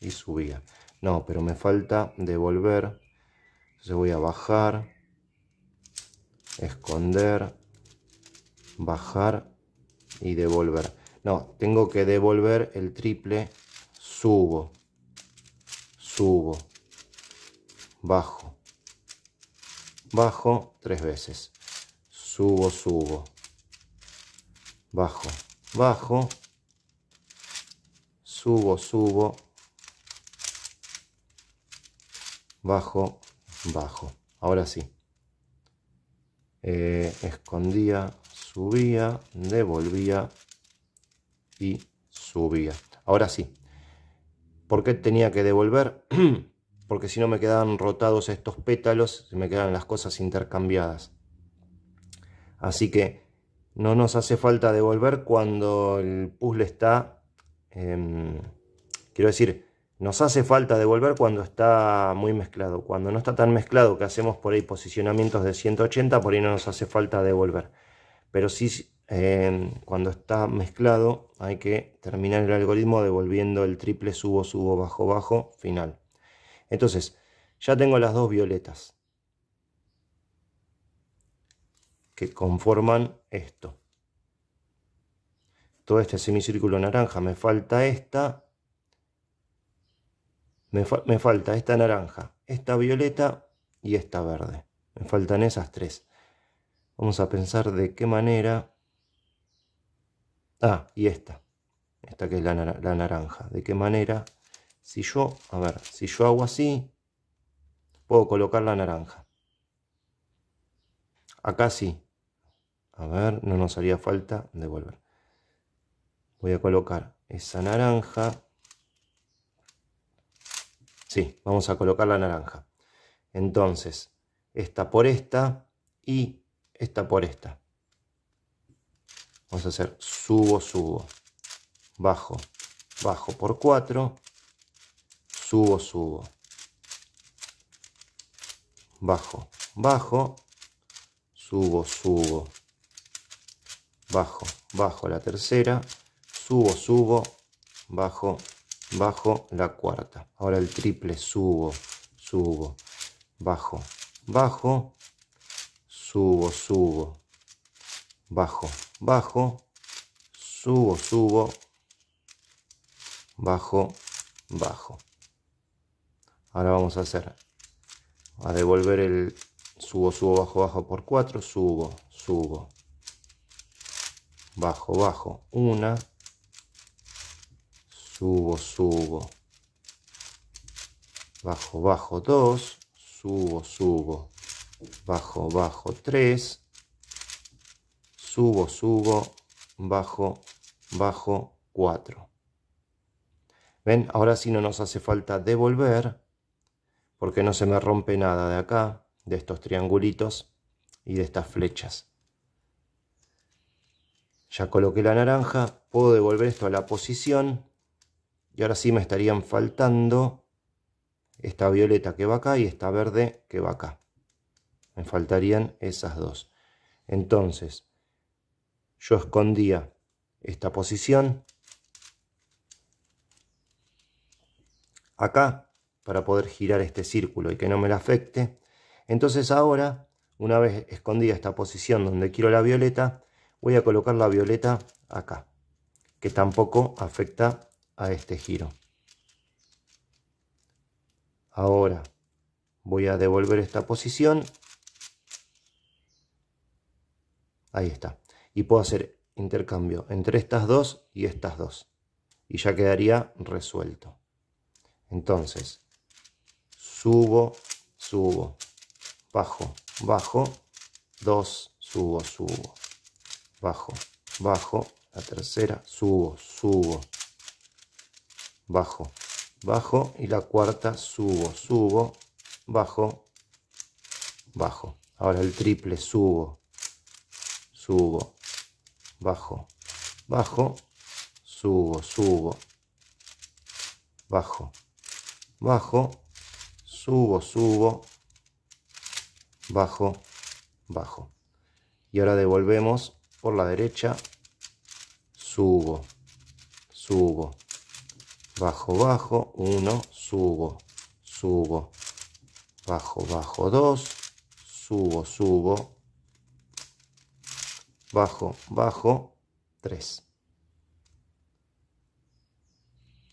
y subía no pero me falta devolver entonces voy a bajar esconder, bajar y devolver. No, tengo que devolver el triple, subo, subo, bajo, bajo tres veces, subo, subo, bajo, bajo, subo, subo, bajo, bajo. Ahora sí. Eh, escondía, subía, devolvía y subía. Ahora sí, ¿por qué tenía que devolver? Porque si no me quedaban rotados estos pétalos, me quedaban las cosas intercambiadas. Así que no nos hace falta devolver cuando el puzzle está... Em, quiero decir, nos hace falta devolver cuando está muy mezclado. Cuando no está tan mezclado que hacemos por ahí posicionamientos de 180, por ahí no nos hace falta devolver. Pero sí, eh, cuando está mezclado, hay que terminar el algoritmo devolviendo el triple subo, subo, bajo, bajo, final. Entonces, ya tengo las dos violetas que conforman esto. Todo este semicírculo naranja, me falta esta me, falta esta naranja, esta violeta y esta verde. Me faltan esas tres. Vamos a pensar de qué manera... Ah, y esta. Esta que es la, la, naranja. De qué manera, si yo, a ver, si yo hago así, puedo colocar la naranja. Acá sí. A ver, no nos haría falta devolver. Voy a colocar esa naranja Sí, vamos a colocar la naranja. Entonces, esta por esta y esta por esta. Vamos a hacer subo, subo, bajo, bajo por 4, subo, subo, bajo, bajo, subo, subo, bajo, bajo la tercera, subo, subo, bajo, bajo la cuarta. Ahora el triple, subo, subo, bajo, bajo, subo, subo, bajo, bajo, subo, subo, bajo, bajo. Ahora vamos a hacer, a devolver el subo, subo, bajo, bajo por cuatro subo, subo, bajo, bajo, una subo, subo, bajo, bajo 2, subo, subo, bajo, bajo 3, subo, subo, bajo, bajo 4. ¿Ven? Ahora sí no nos hace falta devolver porque no se me rompe nada de acá, de estos triangulitos y de estas flechas. Ya coloqué la naranja, puedo devolver esto a la posición y ahora sí me estarían faltando esta violeta que va acá y esta verde que va acá. Me faltarían esas dos. Entonces, yo escondía esta posición acá para poder girar este círculo y que no me la afecte. Entonces ahora, una vez escondida esta posición donde quiero la violeta, voy a colocar la violeta acá, que tampoco afecta a este giro. Ahora voy a devolver esta posición. Ahí está. Y puedo hacer intercambio entre estas dos y estas dos. Y ya quedaría resuelto. Entonces, subo, subo, bajo, bajo, dos, subo, subo, bajo, bajo, la tercera, subo, subo, bajo, bajo y la cuarta subo, subo, bajo, bajo. Ahora el triple subo, subo, bajo, bajo, subo, subo, bajo, bajo, subo, subo, bajo, bajo. Y ahora devolvemos por la derecha, subo, subo, bajo, bajo, 1, subo, subo, bajo, bajo, 2, subo, subo, bajo, bajo, 3.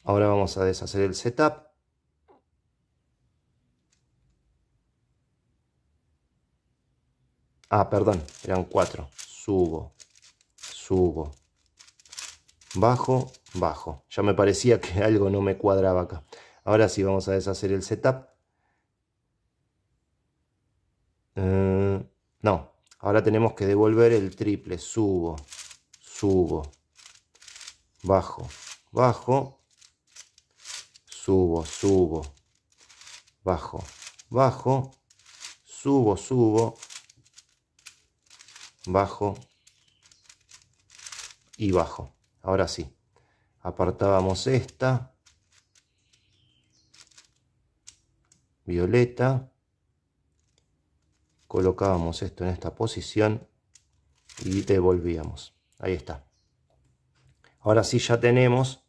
Ahora vamos a deshacer el setup. Ah, perdón, eran 4. Subo, subo, bajo, bajo. Ya me parecía que algo no me cuadraba acá. Ahora sí, vamos a deshacer el setup. Eh, no, ahora tenemos que devolver el triple. Subo, subo, bajo, bajo, subo, subo, bajo, bajo, subo, subo, bajo y bajo. Ahora sí, apartábamos esta, violeta, colocábamos esto en esta posición y devolvíamos. Ahí está. Ahora sí ya tenemos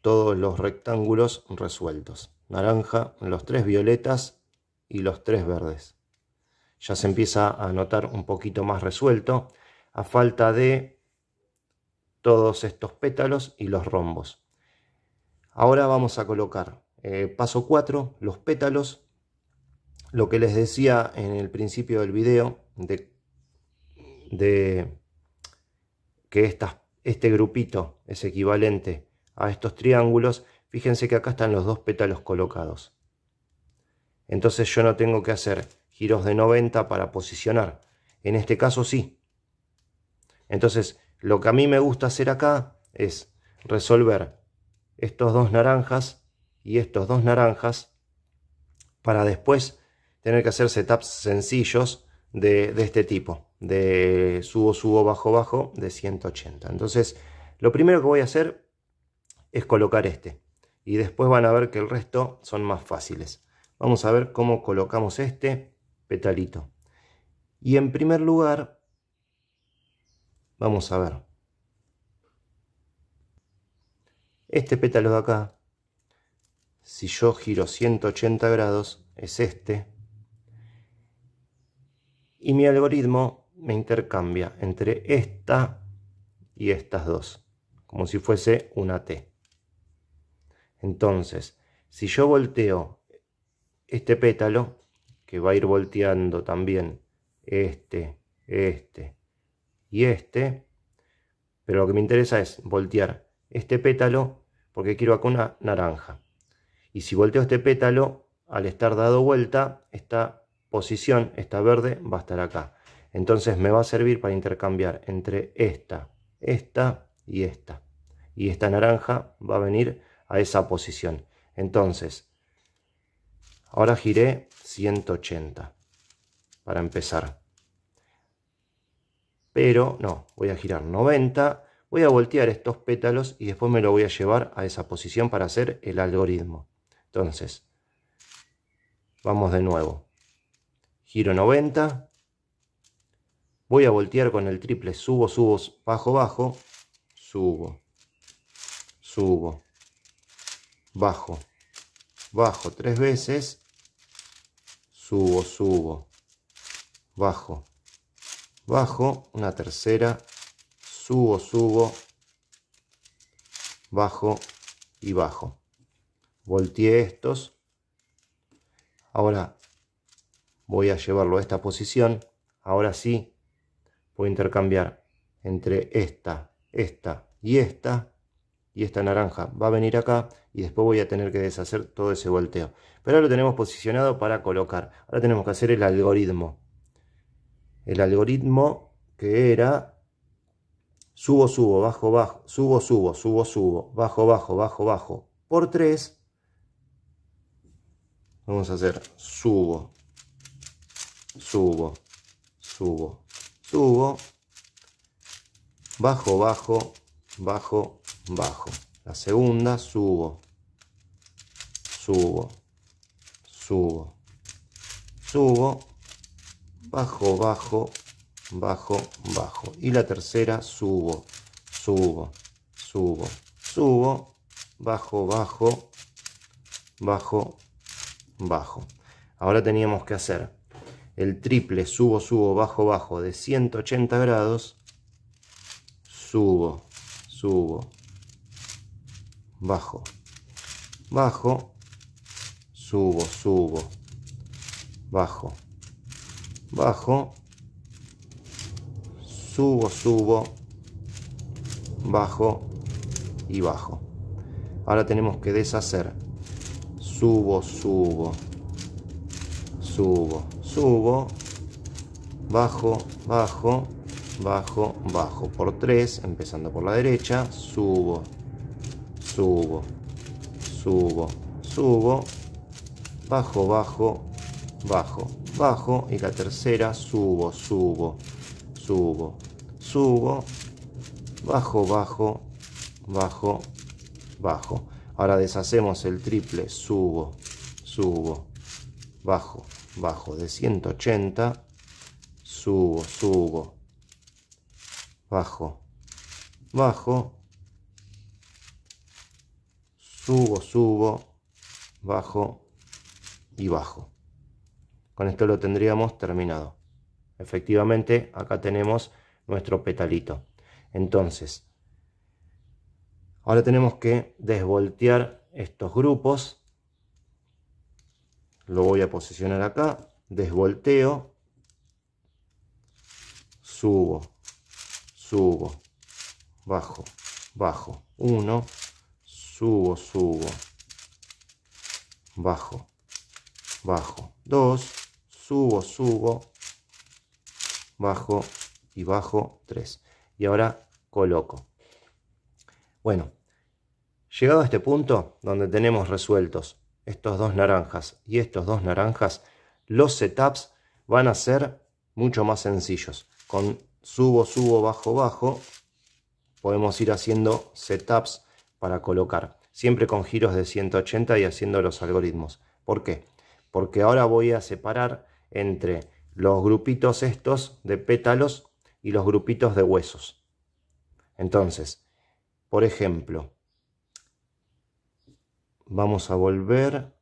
todos los rectángulos resueltos. Naranja, los tres violetas y los tres verdes ya se empieza a notar un poquito más resuelto, a falta de todos estos pétalos y los rombos. Ahora vamos a colocar eh, paso 4, los pétalos, lo que les decía en el principio del video, de, que este grupito es equivalente a estos triángulos, fíjense que acá están los dos pétalos colocados. Entonces yo no tengo que hacer giros de 90 para posicionar. En este caso sí. Entonces, lo que a mí me gusta hacer acá es resolver estos dos naranjas y estos dos naranjas para después tener que hacer setups sencillos de, este tipo, de subo, subo, bajo, bajo, de 180. Entonces, lo primero que voy a hacer es colocar este. Y después van a ver que el resto son más fáciles. Vamos a ver cómo colocamos este petalito. Y en primer lugar, vamos a ver. Este pétalo de acá, si yo giro 180 grados, es este. Y mi algoritmo me intercambia entre esta y estas dos, como si fuese una T. Entonces, si yo volteo este pétalo, que va a ir volteando también este, este y este. Pero lo que me interesa es voltear este pétalo porque quiero acá una naranja. Y si volteo este pétalo, al estar dado vuelta, esta posición, esta verde, va a estar acá. Entonces me va a servir para intercambiar entre esta, esta y esta. Y esta naranja va a venir a esa posición. Entonces, Ahora giré 180 para empezar. Pero no, voy a girar 90, voy a voltear estos pétalos y después me lo voy a llevar a esa posición para hacer el algoritmo. Entonces, vamos de nuevo. Giro 90, voy a voltear con el triple, subo, subo, bajo, bajo, subo, subo, bajo, bajo tres veces subo, subo, bajo, bajo, una tercera, subo, subo, bajo y bajo. Volteé estos. Ahora voy a llevarlo a esta posición. Ahora sí, voy a intercambiar entre esta, esta y esta. Y esta naranja va a venir acá y después voy a tener que deshacer todo ese volteo. Pero ahora lo tenemos posicionado para colocar. Ahora tenemos que hacer el algoritmo. El algoritmo que era subo, subo, bajo, bajo, subo, subo, subo, subo, bajo, bajo, bajo, bajo, por 3. Vamos a hacer subo, subo, subo, subo, bajo, bajo, bajo, bajo. La segunda, subo, subo, subo, subo, bajo, bajo, bajo, bajo. Y la tercera, subo, subo, subo, subo, bajo, bajo, bajo, bajo. Ahora teníamos que hacer el triple subo, subo, bajo, bajo de 180 grados. Subo, subo, bajo, bajo, subo, subo, bajo, bajo, subo, subo, bajo y bajo. Ahora tenemos que deshacer. Subo, subo, subo, subo, bajo, bajo, bajo, bajo. Por tres empezando por la derecha, subo, subo, subo, subo, bajo, bajo, bajo, bajo. Y la tercera, subo, subo, subo, subo, bajo, bajo, bajo, bajo. Ahora deshacemos el triple, subo, subo, bajo, bajo. De 180, subo, subo, bajo, bajo, subo, subo, bajo, y bajo. Con esto lo tendríamos terminado. Efectivamente, acá tenemos nuestro petalito. Entonces, ahora tenemos que desvoltear estos grupos. Lo voy a posicionar acá. Desvolteo. Subo. Subo. Bajo. Bajo. uno Subo, subo. Bajo bajo, 2, subo, subo, bajo y bajo 3. Y ahora coloco. Bueno, llegado a este punto donde tenemos resueltos estos dos naranjas y estos dos naranjas, los setups van a ser mucho más sencillos. Con subo, subo, bajo, bajo, podemos ir haciendo setups para colocar. Siempre con giros de 180 y haciendo los algoritmos. ¿Por qué? porque ahora voy a separar entre los grupitos estos de pétalos y los grupitos de huesos. Entonces, por ejemplo, vamos a volver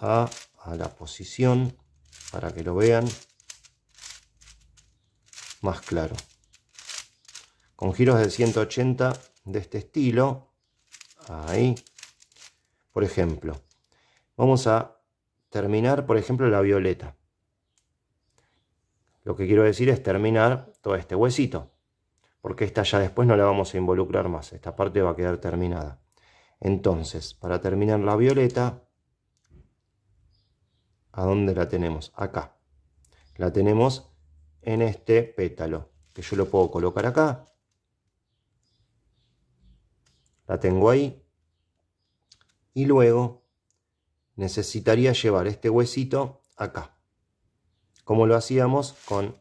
a, la posición para que lo vean más claro. Con giros de 180 de este estilo, ahí, por ejemplo, vamos a terminar, por ejemplo, la violeta. Lo que quiero decir es terminar todo este huesito, porque esta ya después no la vamos a involucrar más, esta parte va a quedar terminada. Entonces, para terminar la violeta, ¿a dónde la tenemos? Acá. La tenemos en este pétalo, que yo lo puedo colocar acá. La tengo ahí. Y luego necesitaría llevar este huesito acá. Como lo hacíamos con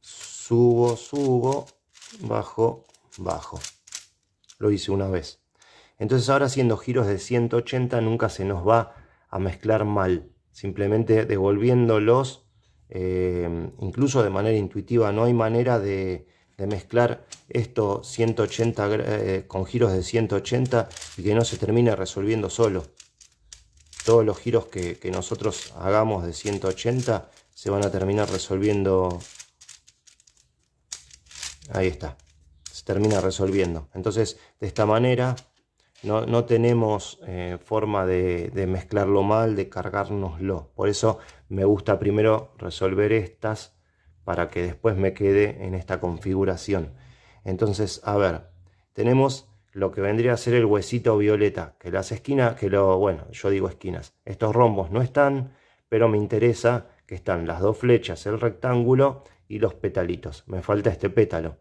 subo, subo, bajo, bajo. Lo hice una vez. Entonces ahora haciendo giros de 180 nunca se nos va a mezclar mal. Simplemente devolviéndolos, eh, incluso de manera intuitiva, no hay manera de, de mezclar esto 180 eh, con giros de 180 y que no se termine resolviendo solo. Todos los giros que, nosotros hagamos de 180 se van a terminar resolviendo. Ahí está. Se termina resolviendo. Entonces, de esta manera no, tenemos eh, forma de, de, mezclarlo mal, de cargárnoslo. Por eso me gusta primero resolver estas para que después me quede en esta configuración. Entonces, a ver, tenemos lo que vendría a ser el huesito violeta, que las esquinas, que lo, bueno, yo digo esquinas, estos rombos no están, pero me interesa que están las dos flechas, el rectángulo y los petalitos. Me falta este pétalo,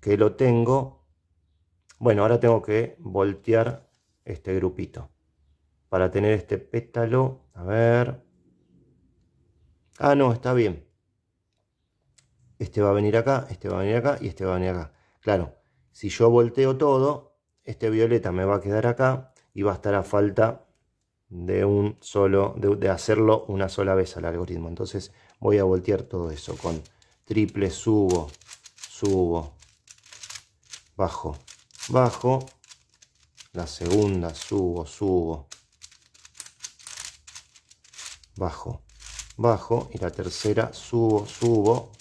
que lo tengo, bueno, ahora tengo que voltear este grupito para tener este pétalo, a ver, ah, no, está bien, este va a venir acá, este va a venir acá y este va a venir acá. Claro, si yo volteo todo, este violeta me va a quedar acá y va a estar a falta de un solo de, hacerlo una sola vez al algoritmo. Entonces voy a voltear todo eso con triple subo, subo, bajo, bajo, la segunda subo, subo, bajo, bajo y la tercera subo, subo,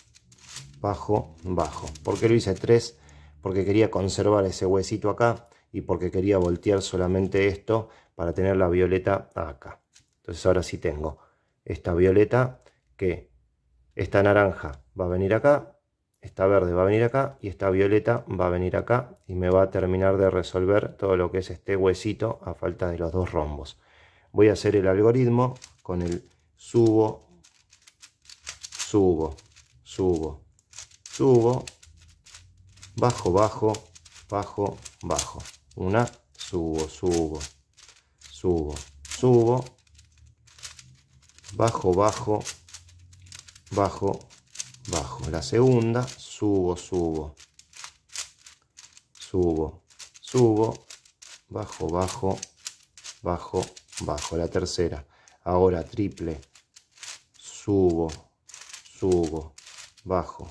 bajo, bajo. ¿Por qué lo hice 3? Porque quería conservar ese huesito acá y porque quería voltear solamente esto para tener la violeta acá. Entonces ahora sí tengo esta violeta que esta naranja va a venir acá, esta verde va a venir acá y esta violeta va a venir acá y me va a terminar de resolver todo lo que es este huesito a falta de los dos rombos. Voy a hacer el algoritmo con el subo, subo, subo, subo, bajo, bajo, bajo, bajo. Una, subo, subo, subo, subo, bajo, bajo, bajo, bajo. La segunda, subo, subo, subo, subo, bajo, bajo, bajo, bajo. La tercera, ahora triple, subo, subo, bajo,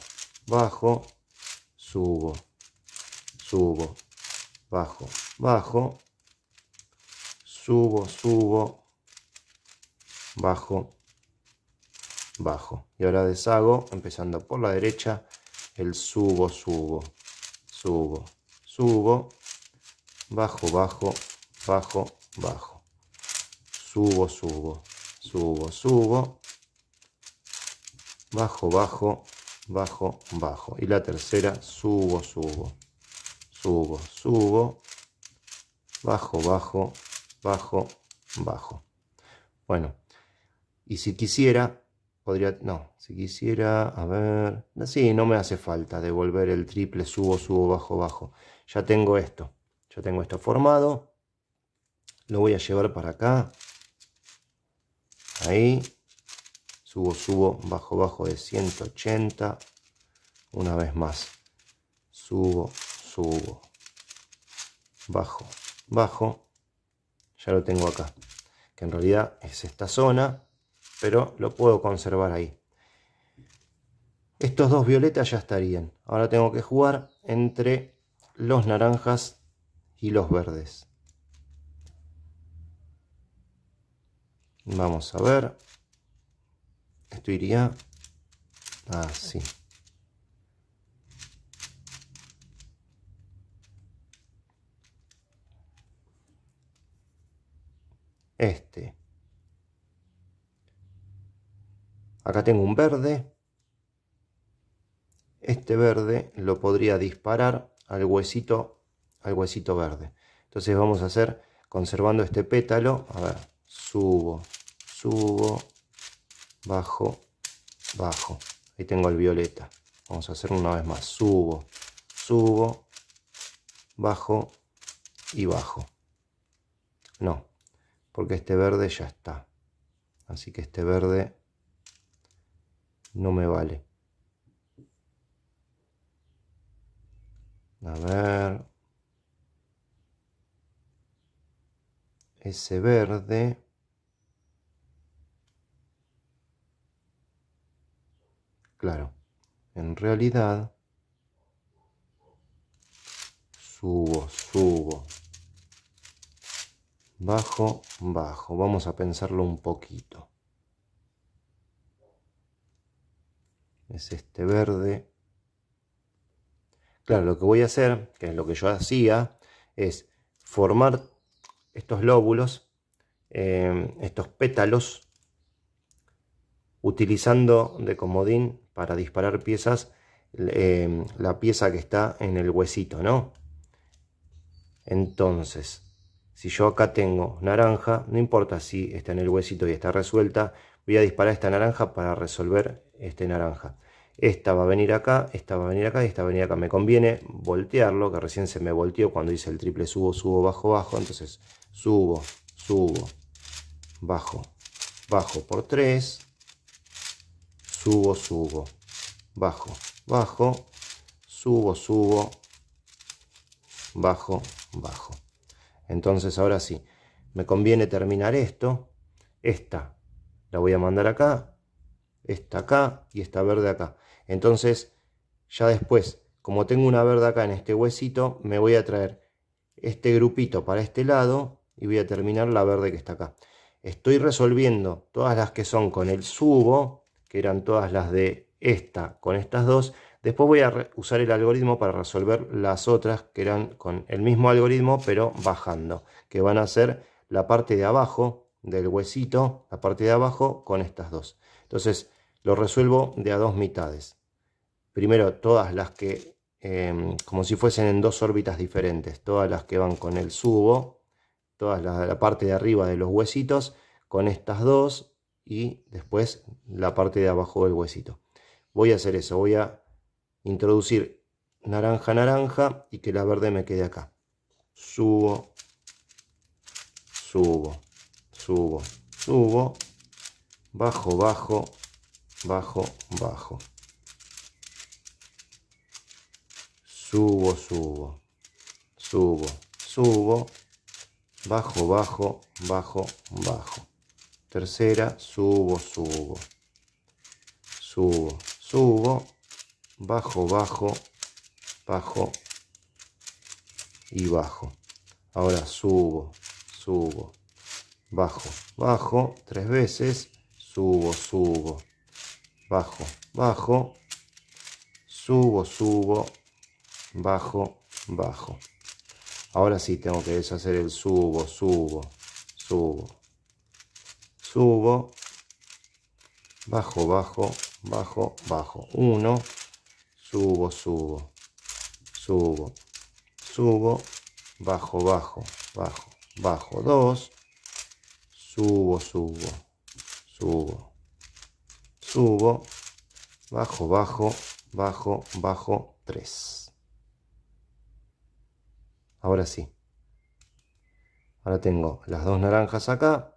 bajo, subo, subo, bajo, bajo, subo, subo, bajo, bajo. Y ahora deshago, empezando por la derecha, el subo, subo, subo, subo, bajo, bajo, bajo, bajo. Subo, subo, subo, subo, bajo, bajo, bajo, bajo. Y la tercera, subo, subo, subo, subo, bajo, bajo, bajo, bajo. Bueno, y si quisiera, podría, no, si quisiera, a ver, sí, no me hace falta devolver el triple, subo, subo, bajo, bajo. Ya tengo esto, ya tengo esto formado. Lo voy a llevar para acá. Ahí, subo, subo, bajo, bajo de 180, una vez más, subo, subo, bajo, bajo, ya lo tengo acá, que en realidad es esta zona, pero lo puedo conservar ahí. Estos dos violetas ya estarían. Ahora tengo que jugar entre los naranjas y los verdes. Vamos a ver esto iría así. Este. Acá tengo un verde. Este verde lo podría disparar al huesito, al huesito verde. Entonces vamos a hacer, conservando este pétalo, a ver, subo, subo, bajo, bajo. Ahí tengo el violeta. Vamos a hacer una vez más. Subo, subo, bajo y bajo. No, porque este verde ya está. Así que este verde no me vale. A ver. Ese verde Claro, en realidad subo, subo, bajo, bajo. Vamos a pensarlo un poquito. Es este verde. Claro, lo que voy a hacer, que es lo que yo hacía, es formar estos lóbulos, eh, estos pétalos, utilizando de comodín para disparar piezas, eh, la pieza que está en el huesito, ¿no? Entonces, si yo acá tengo naranja, no importa si está en el huesito y está resuelta, voy a disparar esta naranja para resolver este naranja. Esta va a venir acá, esta va a venir acá y esta va a venir acá. Me conviene voltearlo, que recién se me volteó cuando hice el triple subo, subo, bajo, bajo. Entonces subo, subo, bajo, bajo por 3, subo, subo, bajo, bajo, subo, subo, bajo, bajo. Entonces ahora sí, me conviene terminar esto, esta la voy a mandar acá, esta acá y esta verde acá. Entonces ya después, como tengo una verde acá en este huesito, me voy a traer este grupito para este lado y voy a terminar la verde que está acá. Estoy resolviendo todas las que son con el subo, que eran todas las de esta con estas dos. Después voy a usar el algoritmo para resolver las otras que eran con el mismo algoritmo pero bajando, que van a ser la parte de abajo del huesito, la parte de abajo con estas dos. Entonces lo resuelvo de a dos mitades. Primero todas las que, em, como si fuesen en dos órbitas diferentes, todas las que van con el subo, todas la parte de arriba de los huesitos, con estas dos y después la parte de abajo del huesito. Voy a hacer eso, voy a introducir naranja, naranja y que la verde me quede acá. Subo, subo, subo, subo, bajo, bajo, bajo, bajo. Subo, subo, subo, subo, bajo, bajo, bajo, bajo tercera, subo, subo, subo, subo, bajo, bajo, bajo y bajo. Ahora subo, subo, bajo, bajo, tres veces, subo, subo, bajo, bajo, subo, subo, bajo, bajo. Ahora sí tengo que deshacer el subo, subo, subo, subo, bajo, bajo, bajo, bajo, 1, subo, subo, subo, subo, bajo, bajo, bajo, bajo, 2, subo, subo, subo, subo, bajo, bajo, bajo, bajo, 3. Ahora sí. Ahora tengo las dos naranjas acá,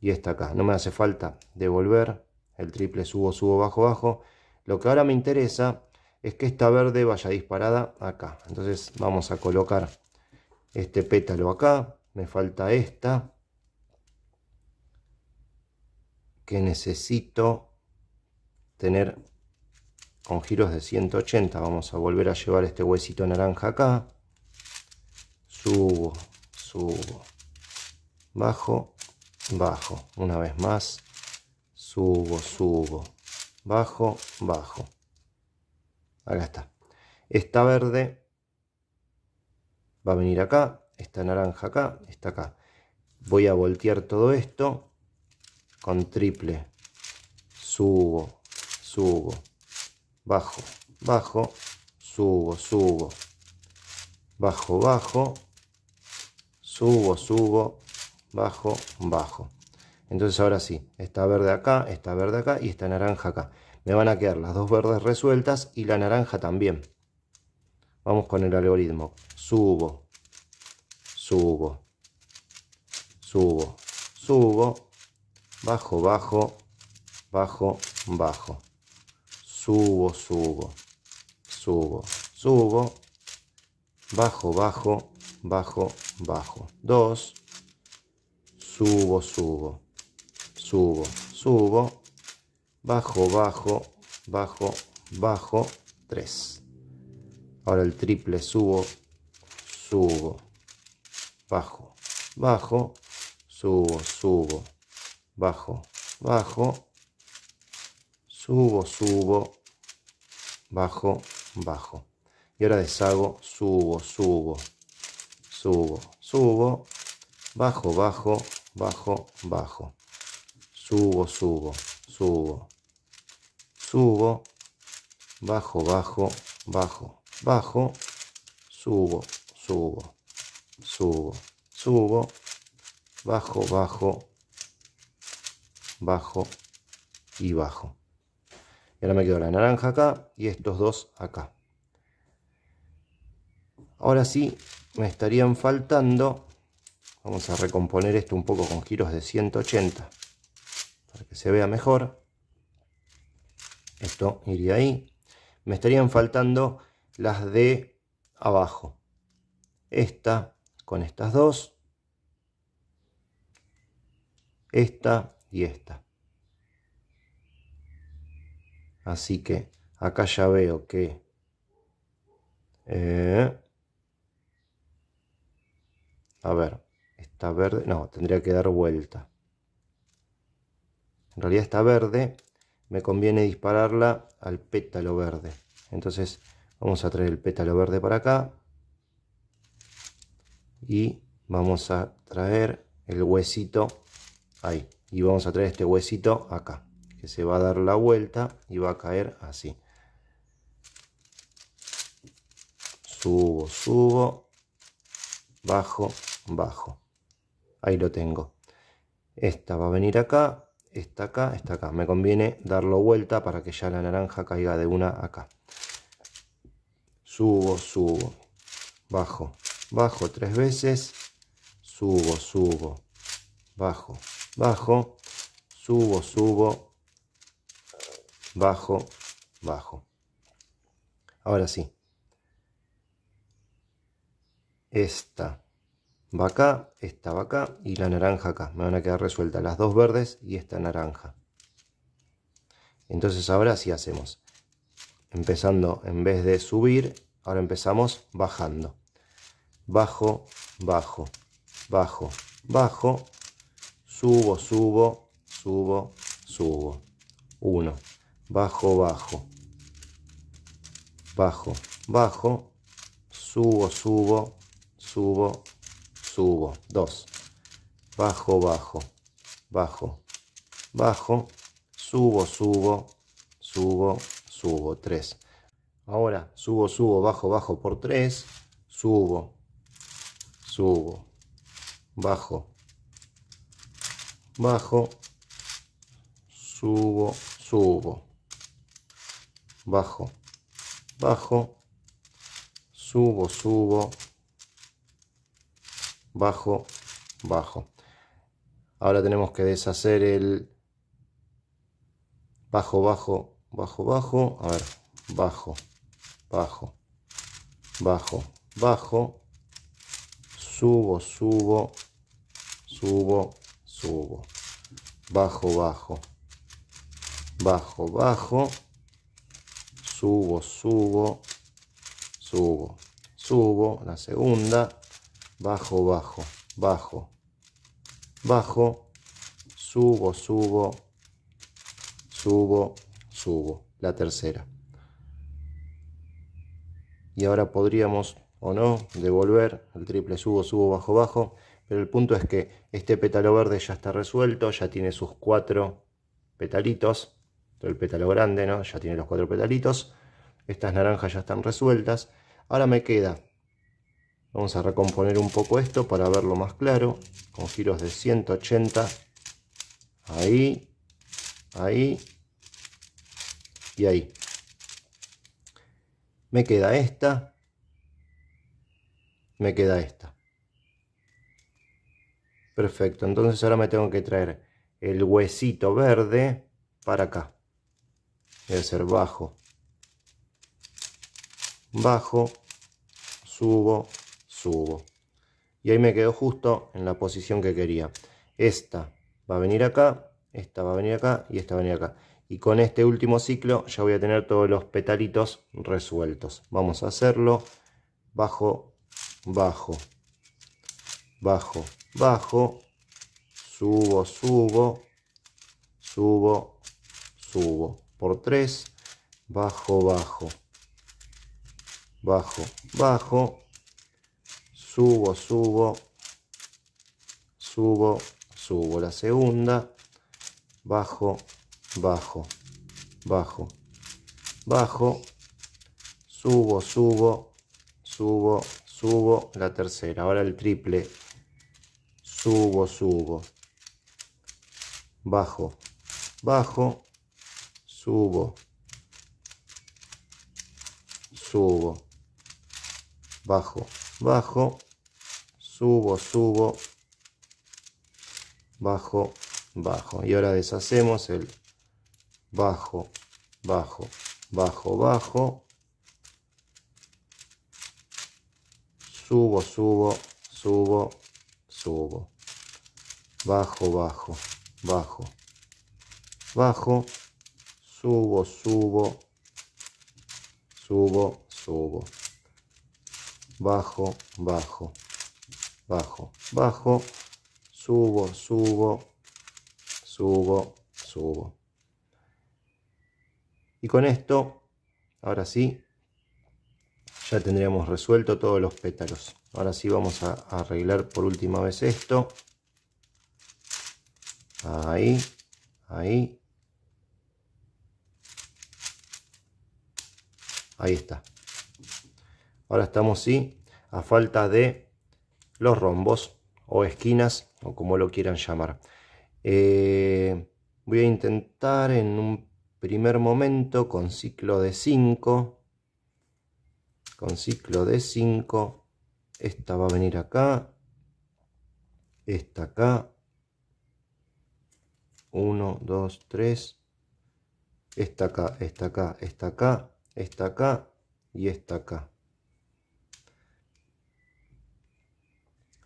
y esta acá. No me hace falta devolver el triple subo, subo, bajo, bajo. Lo que ahora me interesa es que esta verde vaya disparada acá. Entonces vamos a colocar este pétalo acá. Me falta esta. Que necesito tener con giros de 180. Vamos a volver a llevar este huesito naranja acá. Subo, subo, bajo bajo, una vez más, subo, subo, bajo, bajo. Acá está. Esta verde va a venir acá, esta naranja acá, está acá. Voy a voltear todo esto con triple. Subo, subo, bajo, bajo, subo, subo, bajo, bajo, subo, subo, bajo, bajo. Entonces ahora sí, está verde acá, está verde acá y está naranja acá. Me van a quedar las dos verdes resueltas y la naranja también. Vamos con el algoritmo. Subo, subo, subo, subo, bajo, bajo, bajo, bajo. Subo, subo, subo, subo, bajo, bajo, bajo, bajo. dos Subo, subo, subo, subo, bajo, bajo, bajo, bajo, 3. Ahora el triple subo, subo, bajo, bajo, subo, subo, bajo, bajo, subo, subo, bajo, bajo. Y ahora deshago, subo, subo, subo, subo, bajo, bajo, bajo, bajo. Subo, subo, subo. Subo, bajo, bajo, bajo, bajo. Subo, subo, subo, subo. Bajo, bajo, bajo y bajo. Y ahora me quedo la naranja acá y estos dos acá. Ahora sí, me estarían faltando Vamos a recomponer esto un poco con giros de 180 para que se vea mejor. Esto iría ahí. Me estarían faltando las de abajo. Esta con estas dos. Esta y esta. Así que acá ya veo que... Eh, a ver, Está verde. No, tendría que dar vuelta. En realidad está verde. Me conviene dispararla al pétalo verde. Entonces vamos a traer el pétalo verde para acá. Y vamos a traer el huesito ahí. Y vamos a traer este huesito acá. Que se va a dar la vuelta y va a caer así. Subo, subo. Bajo, bajo ahí lo tengo. Esta va a venir acá, esta acá, esta acá. Me conviene darlo vuelta para que ya la naranja caiga de una acá. Subo, subo, bajo, bajo tres veces, subo, subo, bajo, bajo, subo, subo, bajo, bajo. Ahora sí. Esta va acá, esta va acá y la naranja acá. Me van a quedar resueltas las dos verdes y esta naranja. Entonces ahora sí hacemos. Empezando en vez de subir, ahora empezamos bajando. Bajo, bajo, bajo, bajo. Subo, subo, subo, subo. Uno. Bajo, bajo. Bajo, bajo. Subo, subo, subo, subo, 2, bajo, bajo, bajo, bajo, subo, subo, subo, subo, 3. Ahora subo, subo, bajo, bajo por 3, subo, subo, bajo, bajo, subo, subo, bajo, bajo, subo, subo, bajo, bajo. Ahora tenemos que deshacer el bajo, bajo, bajo, bajo. A ver, bajo, bajo, bajo, bajo. Subo, subo, subo, subo. Bajo, bajo, bajo, bajo. Subo, subo, subo, subo. La segunda bajo, bajo, bajo, bajo, subo, subo, subo, subo. La tercera. Y ahora podríamos o no devolver el triple subo, subo, bajo, bajo. Pero el punto es que este pétalo verde ya está resuelto, ya tiene sus cuatro petalitos. El pétalo grande, ¿no? Ya tiene los cuatro petalitos. Estas naranjas ya están resueltas. Ahora me queda Vamos a recomponer un poco esto para verlo más claro. Con giros de 180. Ahí. Ahí. Y ahí. Me queda esta. Me queda esta. Perfecto. Entonces ahora me tengo que traer el huesito verde para acá. Voy a hacer bajo. Bajo. Subo subo. Y ahí me quedo justo en la posición que quería. Esta va a venir acá, esta va a venir acá y esta va a venir acá. Y con este último ciclo ya voy a tener todos los petalitos resueltos. Vamos a hacerlo. Bajo, bajo, bajo, bajo. Subo, subo, subo, subo. Por 3. Bajo, bajo. Bajo, bajo subo, subo, subo, subo. La segunda, bajo, bajo, bajo, bajo, subo, subo, subo, subo. La tercera, ahora el triple, subo, subo, bajo, bajo, subo, subo, bajo bajo, subo, subo, bajo, bajo. Y ahora deshacemos el bajo, bajo, bajo, bajo. Subo, subo, subo, subo. Bajo, bajo, bajo, bajo. Subo, subo, subo, subo bajo, bajo, bajo, bajo, subo, subo, subo, subo. Y con esto, ahora sí, ya tendríamos resuelto todos los pétalos. Ahora sí vamos a arreglar por última vez esto. Ahí, ahí. Ahí está. Ahora estamos sí a falta de los rombos o esquinas o como lo quieran llamar. Eh, voy a intentar en un primer momento con ciclo de 5. Con ciclo de 5. Esta va a venir acá. Esta acá. 1, 2, 3. Esta acá, esta acá, esta acá, esta acá y esta acá.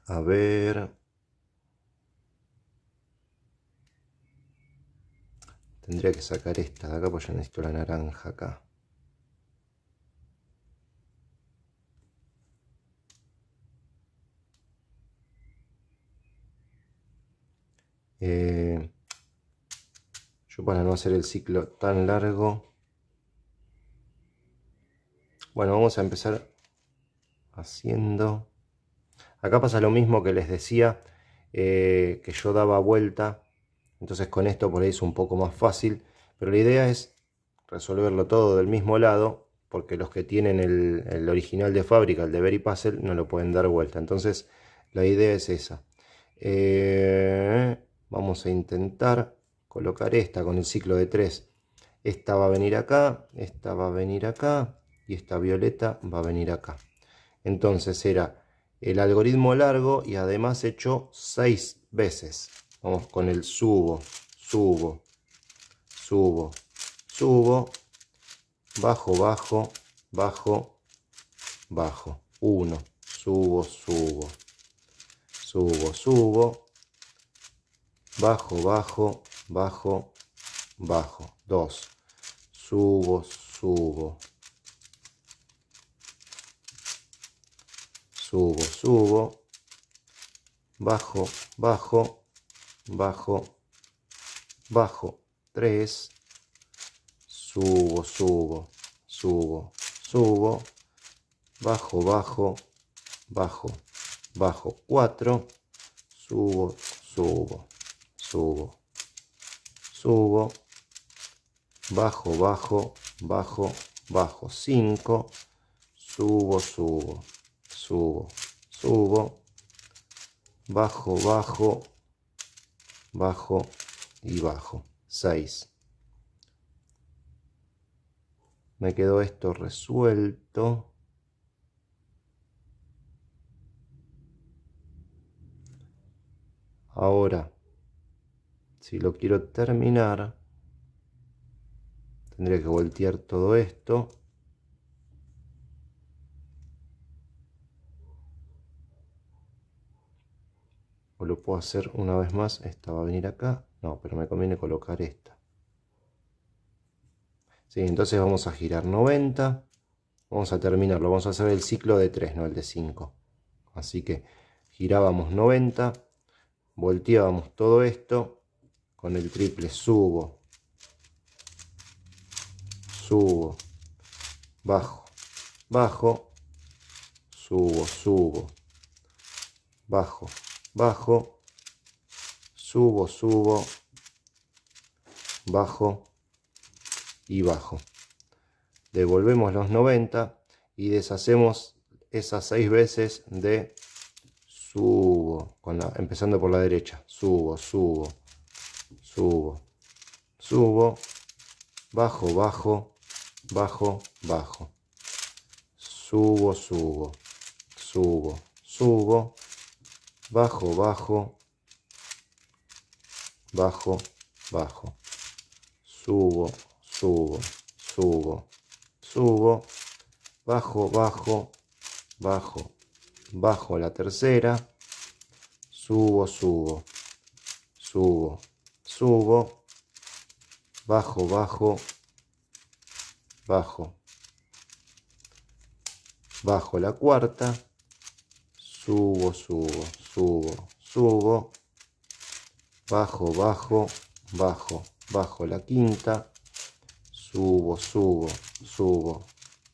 A ver. Tendría que sacar esta de acá, porque ya necesito la naranja acá. Eh, yo para no hacer el ciclo tan largo. Bueno, vamos a empezar haciendo Acá pasa lo mismo que les decía, eh, que yo daba vuelta. Entonces con esto por ahí es un poco más fácil. Pero la idea es resolverlo todo del mismo lado, porque los que tienen el, original de fábrica, el de Berry Puzzle, no lo pueden dar vuelta. Entonces la idea es esa. Eh, vamos a intentar colocar esta con el ciclo de 3. Esta va a venir acá, esta va a venir acá y esta violeta va a venir acá. Entonces era el algoritmo largo y además hecho seis veces. Vamos con el subo, subo, subo, subo, bajo, bajo, bajo, bajo. Uno, subo, subo, subo, subo, bajo, bajo, bajo, bajo. 2, subo, subo, subo, subo, bajo, bajo, bajo, bajo, 3, subo, subo, subo, subo, bajo, bajo, bajo, bajo, 4, subo, subo, subo, subo, bajo, bajo, bajo, bajo, 5, subo, subo, subo, subo, bajo, bajo, bajo y bajo. Seis. Me quedó esto resuelto. Ahora, si lo quiero terminar, tendría que voltear todo esto. lo puedo hacer una vez más esta va a venir acá no pero me conviene colocar esta sí, entonces vamos a girar 90 vamos a terminarlo vamos a hacer el ciclo de 3 no el de 5 así que girábamos 90 volteábamos todo esto con el triple subo subo bajo bajo subo subo bajo bajo, subo, subo, bajo y bajo. Devolvemos los 90 y deshacemos esas seis veces de subo, empezando por la derecha, subo, subo, subo, subo, bajo, bajo, bajo, bajo, subo, subo, subo, subo, bajo, bajo, bajo, bajo. Subo, subo, subo, subo, bajo, bajo, bajo, bajo la tercera. Subo, subo, subo, subo, bajo, bajo, bajo. Bajo la cuarta, subo, subo, subo, subo, bajo, bajo, bajo, bajo la quinta, subo, subo, subo,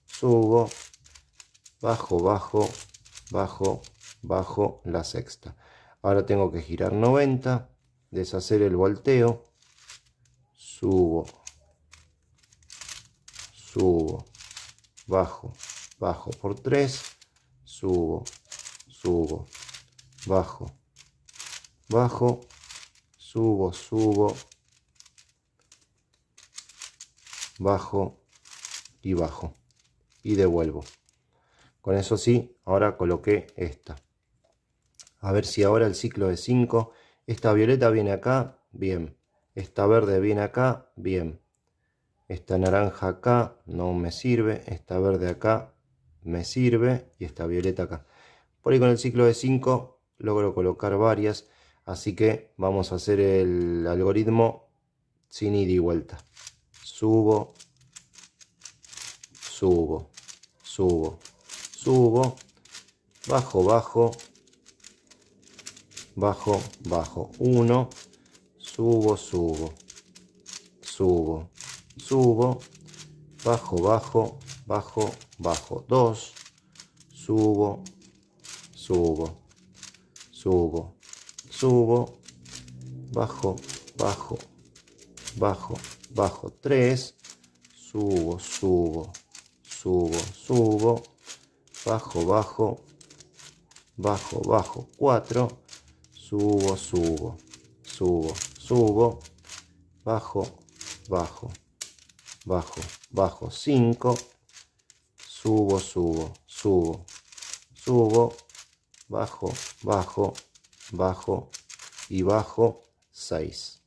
subo, bajo, bajo, bajo, bajo la sexta. Ahora tengo que girar 90, deshacer el volteo, subo, subo, bajo, bajo por 3, subo, subo, bajo, bajo, subo, subo, bajo y bajo. Y devuelvo. Con eso sí, ahora coloqué esta. A ver si ahora el ciclo de 5. Esta violeta viene acá, bien. Esta verde viene acá, bien. Esta naranja acá no me sirve. Esta verde acá me sirve. Y esta violeta acá. Por ahí con el ciclo de 5 logro colocar varias, así que vamos a hacer el algoritmo sin ida y vuelta. Subo, subo, subo, subo, bajo, bajo, bajo, bajo, 1, subo, subo, subo, subo, bajo, bajo, bajo, bajo, 2, subo, subo, subo, subo, bajo, bajo, bajo, bajo 3, subo, subo, subo, subo, bajo, bajo, bajo, bajo 4, subo, subo, subo, subo, bajo, bajo, bajo, bajo 5, subo, subo, subo, subo, bajo, bajo, bajo y bajo 6.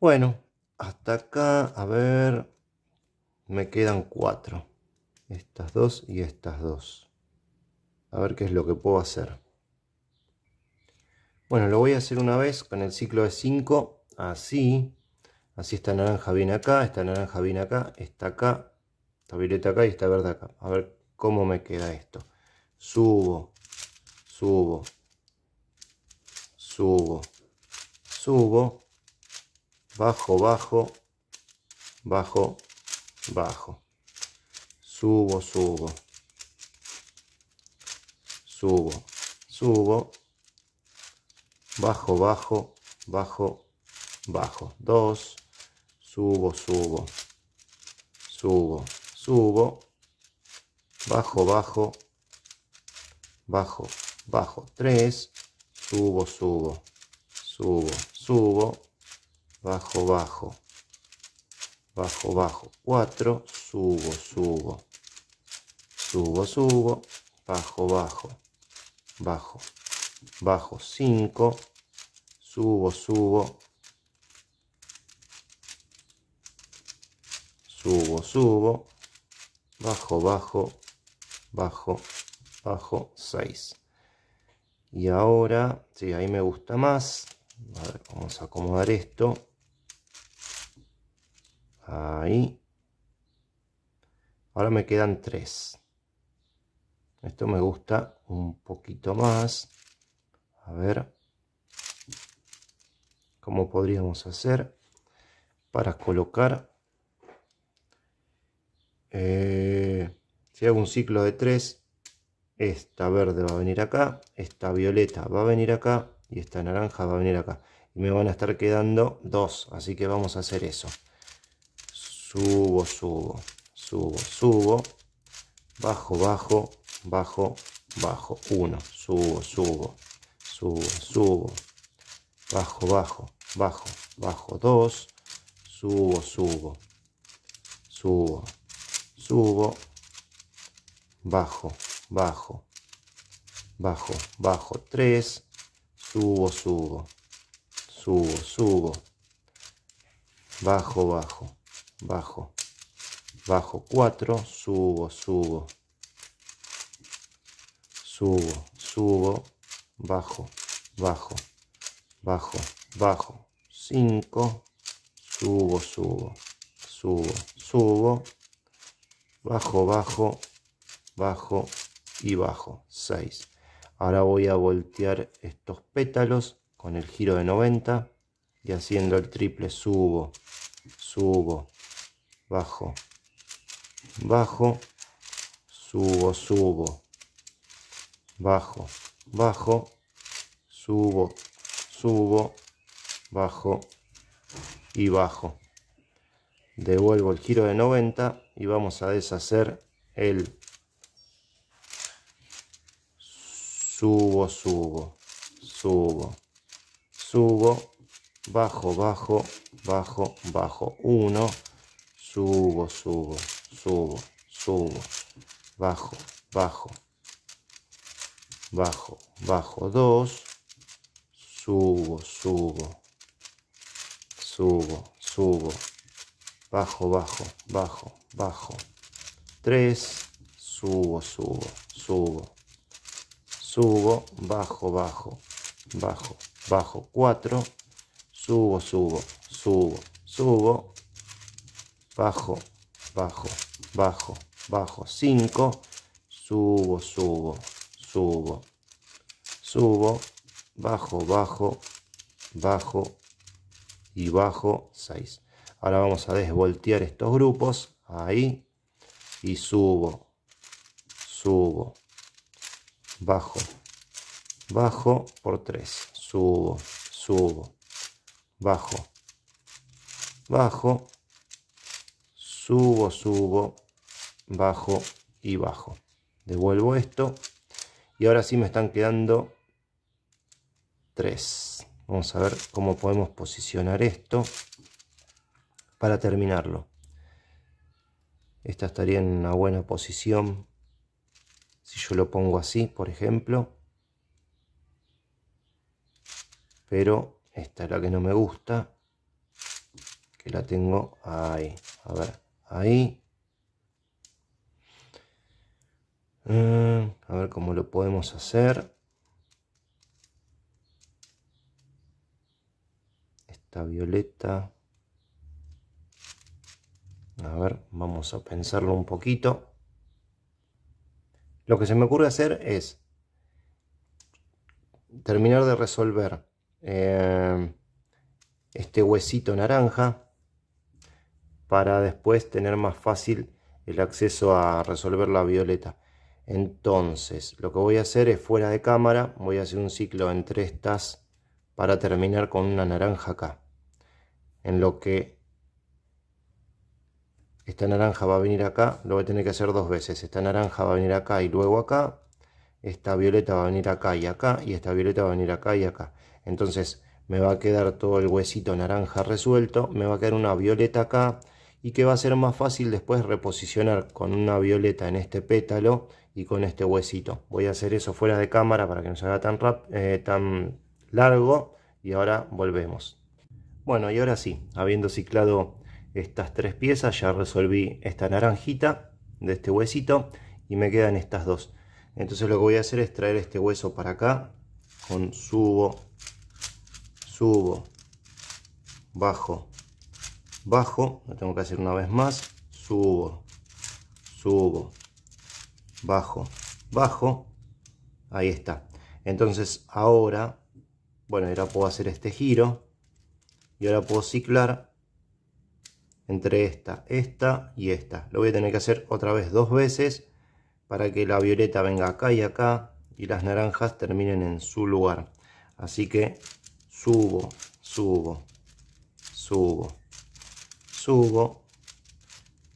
Bueno, hasta acá, a ver, me quedan 4. Estas dos y estas dos. A ver qué es lo que puedo hacer. Bueno, lo voy a hacer una vez con el ciclo de 5, así. Así esta naranja viene acá, esta naranja viene acá, esta acá, esta violeta acá y esta verde acá. A ver cómo me queda esto. Subo, subo, subo, subo, bajo, bajo, bajo, bajo, subo, subo, subo, subo, bajo, bajo, bajo, bajo, dos, subo, subo, subo, subo, bajo, bajo, bajo, bajo 3, subo, subo, subo, subo, bajo, bajo, bajo, bajo, 4, subo, subo, subo, subo, bajo, bajo, bajo, bajo, 5, subo, subo, subo, subo, bajo, bajo, bajo, bajo, 6. Y ahora, si ahí me gusta más. A vamos a acomodar esto. Ahí. Ahora me quedan tres. Esto me gusta un poquito más. A ver. ¿Cómo podríamos hacer para colocar? Eh, si hago un ciclo de tres, esta verde va a venir acá, esta violeta va a venir acá y esta naranja va a venir acá. Y me van a estar quedando dos, así que vamos a hacer eso. Subo, subo, subo, subo, bajo, bajo, bajo, bajo, uno, subo, subo, subo, subo, bajo, bajo, bajo, bajo, dos, subo, subo, subo, subo, bajo, bajo, bajo, bajo, 3, subo, subo, subo, subo, bajo, bajo, bajo, bajo, 4, subo, subo, subo, subo, bajo, bajo, bajo, bajo, 5, subo, subo, subo, subo, bajo, bajo, bajo, y bajo 6 ahora voy a voltear estos pétalos con el giro de 90 y haciendo el triple subo subo bajo bajo subo subo bajo bajo subo subo bajo y bajo devuelvo el giro de 90 y vamos a deshacer el subo, subo, subo, subo, bajo, bajo, bajo, bajo, 1, subo, subo, subo, subo, bajo, bajo, bajo, bajo, 2, subo, subo, subo, subo, bajo, bajo, bajo, bajo, 3, subo, subo, subo, subo, bajo, bajo, bajo, bajo, 4, subo, subo, subo, subo, bajo, bajo, bajo, bajo, 5, subo, subo, subo, subo, bajo, bajo, bajo y bajo 6. Ahora vamos a desvoltear estos grupos, ahí, y subo, subo, bajo, bajo por 3, subo, subo, bajo, bajo, subo, subo, bajo y bajo. Devuelvo esto y ahora sí me están quedando 3. Vamos a ver cómo podemos posicionar esto para terminarlo. Esta estaría en una buena posición si yo lo pongo así, por ejemplo. Pero esta es la que no me gusta. Que la tengo ahí. A ver, ahí. Mm, a ver cómo lo podemos hacer. Esta violeta. A ver, vamos a pensarlo un poquito. Lo que se me ocurre hacer es terminar de resolver eh, este huesito naranja para después tener más fácil el acceso a resolver la violeta. Entonces, lo que voy a hacer es fuera de cámara, voy a hacer un ciclo entre estas para terminar con una naranja acá. En lo que esta naranja va a venir acá, lo voy a tener que hacer dos veces, esta naranja va a venir acá y luego acá, esta violeta va a venir acá y acá, y esta violeta va a venir acá y acá. Entonces me va a quedar todo el huesito naranja resuelto, me va a quedar una violeta acá, y que va a ser más fácil después reposicionar con una violeta en este pétalo y con este huesito. Voy a hacer eso fuera de cámara para que no se haga tan, eh, tan largo y ahora volvemos. Bueno, y ahora sí, habiendo ciclado estas tres piezas, ya resolví esta naranjita de este huesito y me quedan estas dos. Entonces lo que voy a hacer es traer este hueso para acá con subo, subo, bajo, bajo, lo tengo que hacer una vez más, subo, subo, bajo, bajo, ahí está. Entonces ahora, bueno, ahora puedo hacer este giro y ahora puedo ciclar entre esta, esta y esta. Lo voy a tener que hacer otra vez dos veces para que la violeta venga acá y acá y las naranjas terminen en su lugar. Así que subo, subo, subo, subo,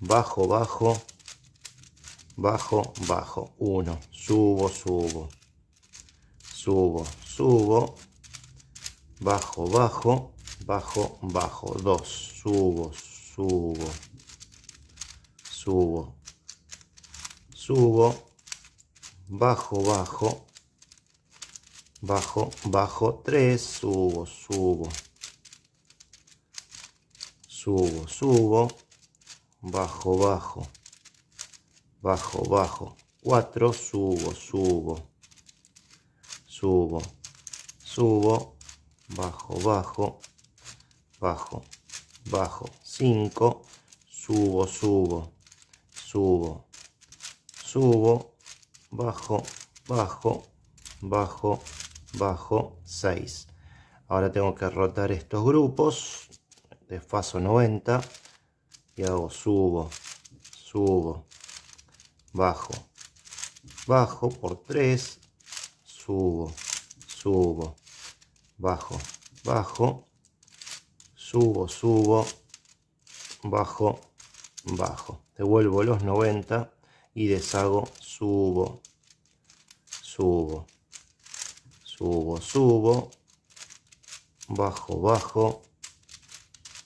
bajo, bajo, bajo, bajo, uno, subo, subo, subo, subo, bajo, bajo, bajo, bajo, dos, subo, subo subo, subo, subo, bajo, bajo, bajo, bajo, 3, subo, subo, subo, subo, bajo, bajo, bajo, bajo, 4, subo, subo, subo, subo, bajo, bajo, bajo, bajo, 5, subo, subo, subo, subo, bajo, bajo, bajo, bajo, 6. Ahora tengo que rotar estos grupos, de desfaso 90 y hago subo, subo, bajo, bajo por 3, subo, subo, bajo, bajo, subo, subo, bajo, bajo. Devuelvo los 90 y deshago, subo, subo, subo, subo, bajo, bajo,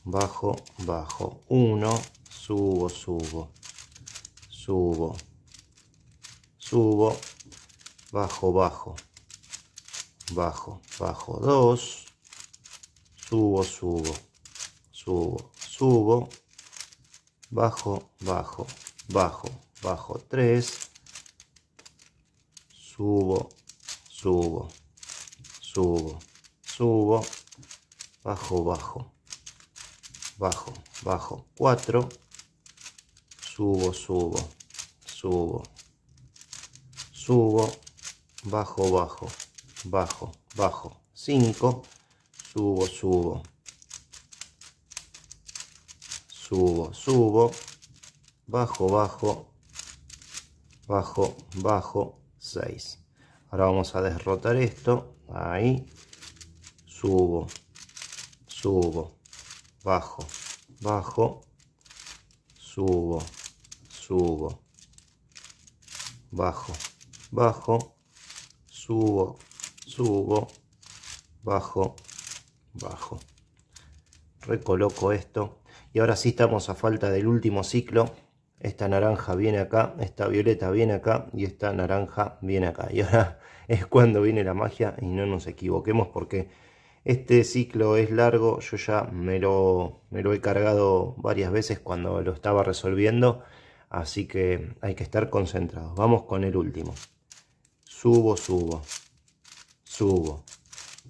bajo, bajo. 1, subo, subo, subo, subo, bajo, bajo, bajo, bajo. 2, subo, subo, subo, subo bajo, bajo, bajo, bajo 3, subo, subo, subo, subo, bajo, bajo, bajo, bajo 4, subo, subo, subo, subo, bajo, bajo, bajo, bajo 5, subo, subo subo, subo, bajo, bajo, bajo, bajo, 6. Ahora vamos a derrotar esto, ahí, subo, subo, bajo, bajo, subo, subo, bajo, bajo, subo, subo, bajo, bajo. Recoloco esto y ahora sí estamos a falta del último ciclo esta naranja viene acá, esta violeta viene acá y esta naranja viene acá. Y ahora es cuando viene la magia y no nos equivoquemos porque este ciclo es largo, yo ya me lo, me lo he cargado varias veces cuando lo estaba resolviendo, así que hay que estar concentrados. Vamos con el último. Subo, subo, subo,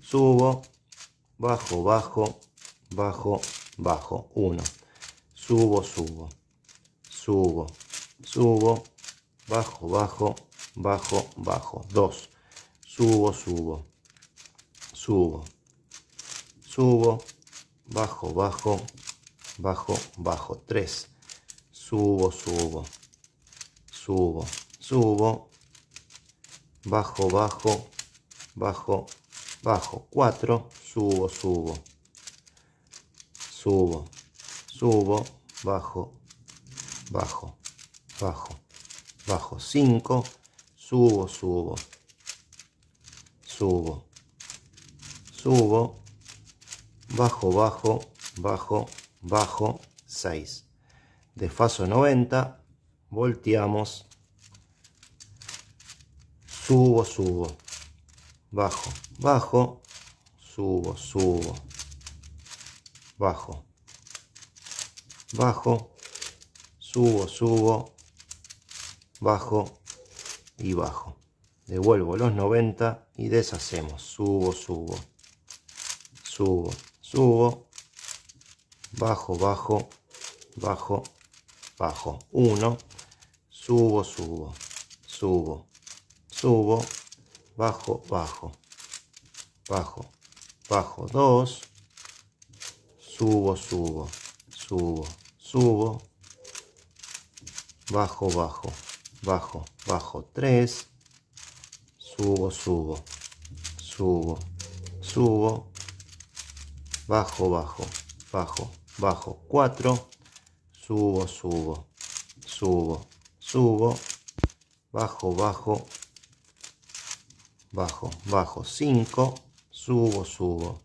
subo, bajo, bajo, bajo, bajo, uno subo, subo, subo, subo, bajo, bajo, bajo, bajo. Dos. Subo, subo, subo, subo, bajo, bajo, bajo, bajo. Tres. Subo, subo, subo, subo, bajo, bajo, bajo, bajo. Cuatro. Subo, subo, subo, subo bajo, bajo, bajo, bajo. 5, subo, subo, subo, subo, bajo, bajo, bajo, bajo, 6. Desfaso 90, volteamos, subo, subo, bajo, bajo, subo, subo, bajo bajo, subo, subo, bajo y bajo. Devuelvo los 90 y deshacemos. Subo, subo, subo, subo, bajo, bajo, bajo, bajo. 1, subo, subo, subo, subo, bajo, bajo, bajo, bajo. 2, subo, subo, subo, subo, bajo, bajo, bajo, bajo 3, subo, subo, subo, subo, bajo, bajo, bajo, bajo 4, subo, subo, subo, subo, bajo, bajo, bajo, bajo 5, subo, subo,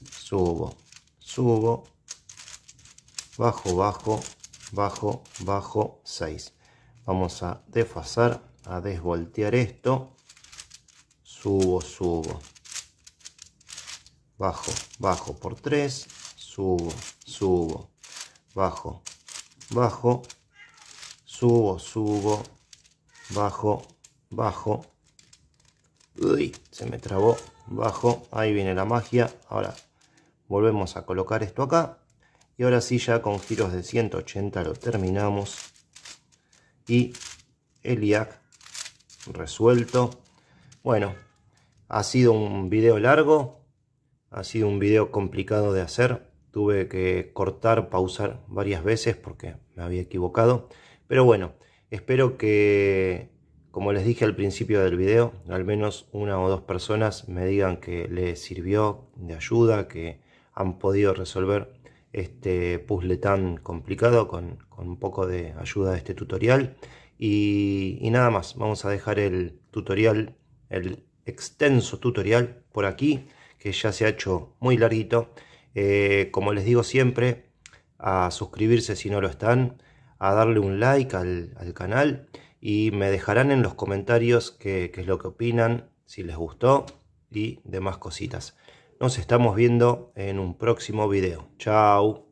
subo, subo bajo, bajo, bajo, bajo 6. Vamos a desfasar, a desvoltear esto. Subo, subo. Bajo, bajo por 3. Subo, subo. Bajo, bajo. Subo, subo. Bajo, bajo. Uy, se me trabó. Bajo. Ahí viene la magia. Ahora volvemos a colocar esto acá y ahora sí, ya con giros de 180 lo terminamos. Y el IAC resuelto. Bueno, ha sido un video largo. Ha sido un video complicado de hacer. Tuve que cortar, pausar varias veces porque me había equivocado. Pero bueno, espero que, como les dije al principio del video, al menos una o dos personas me digan que les sirvió de ayuda, que han podido resolver este puzzle tan complicado con, un poco de ayuda de este tutorial. Y, nada más, vamos a dejar el tutorial, el extenso tutorial por aquí, que ya se ha hecho muy larguito. Eh, como les digo siempre, a suscribirse si no lo están, a darle un like al, canal y me dejarán en los comentarios qué es lo que opinan, si les gustó y demás cositas. Nos estamos viendo en un próximo video. Chao.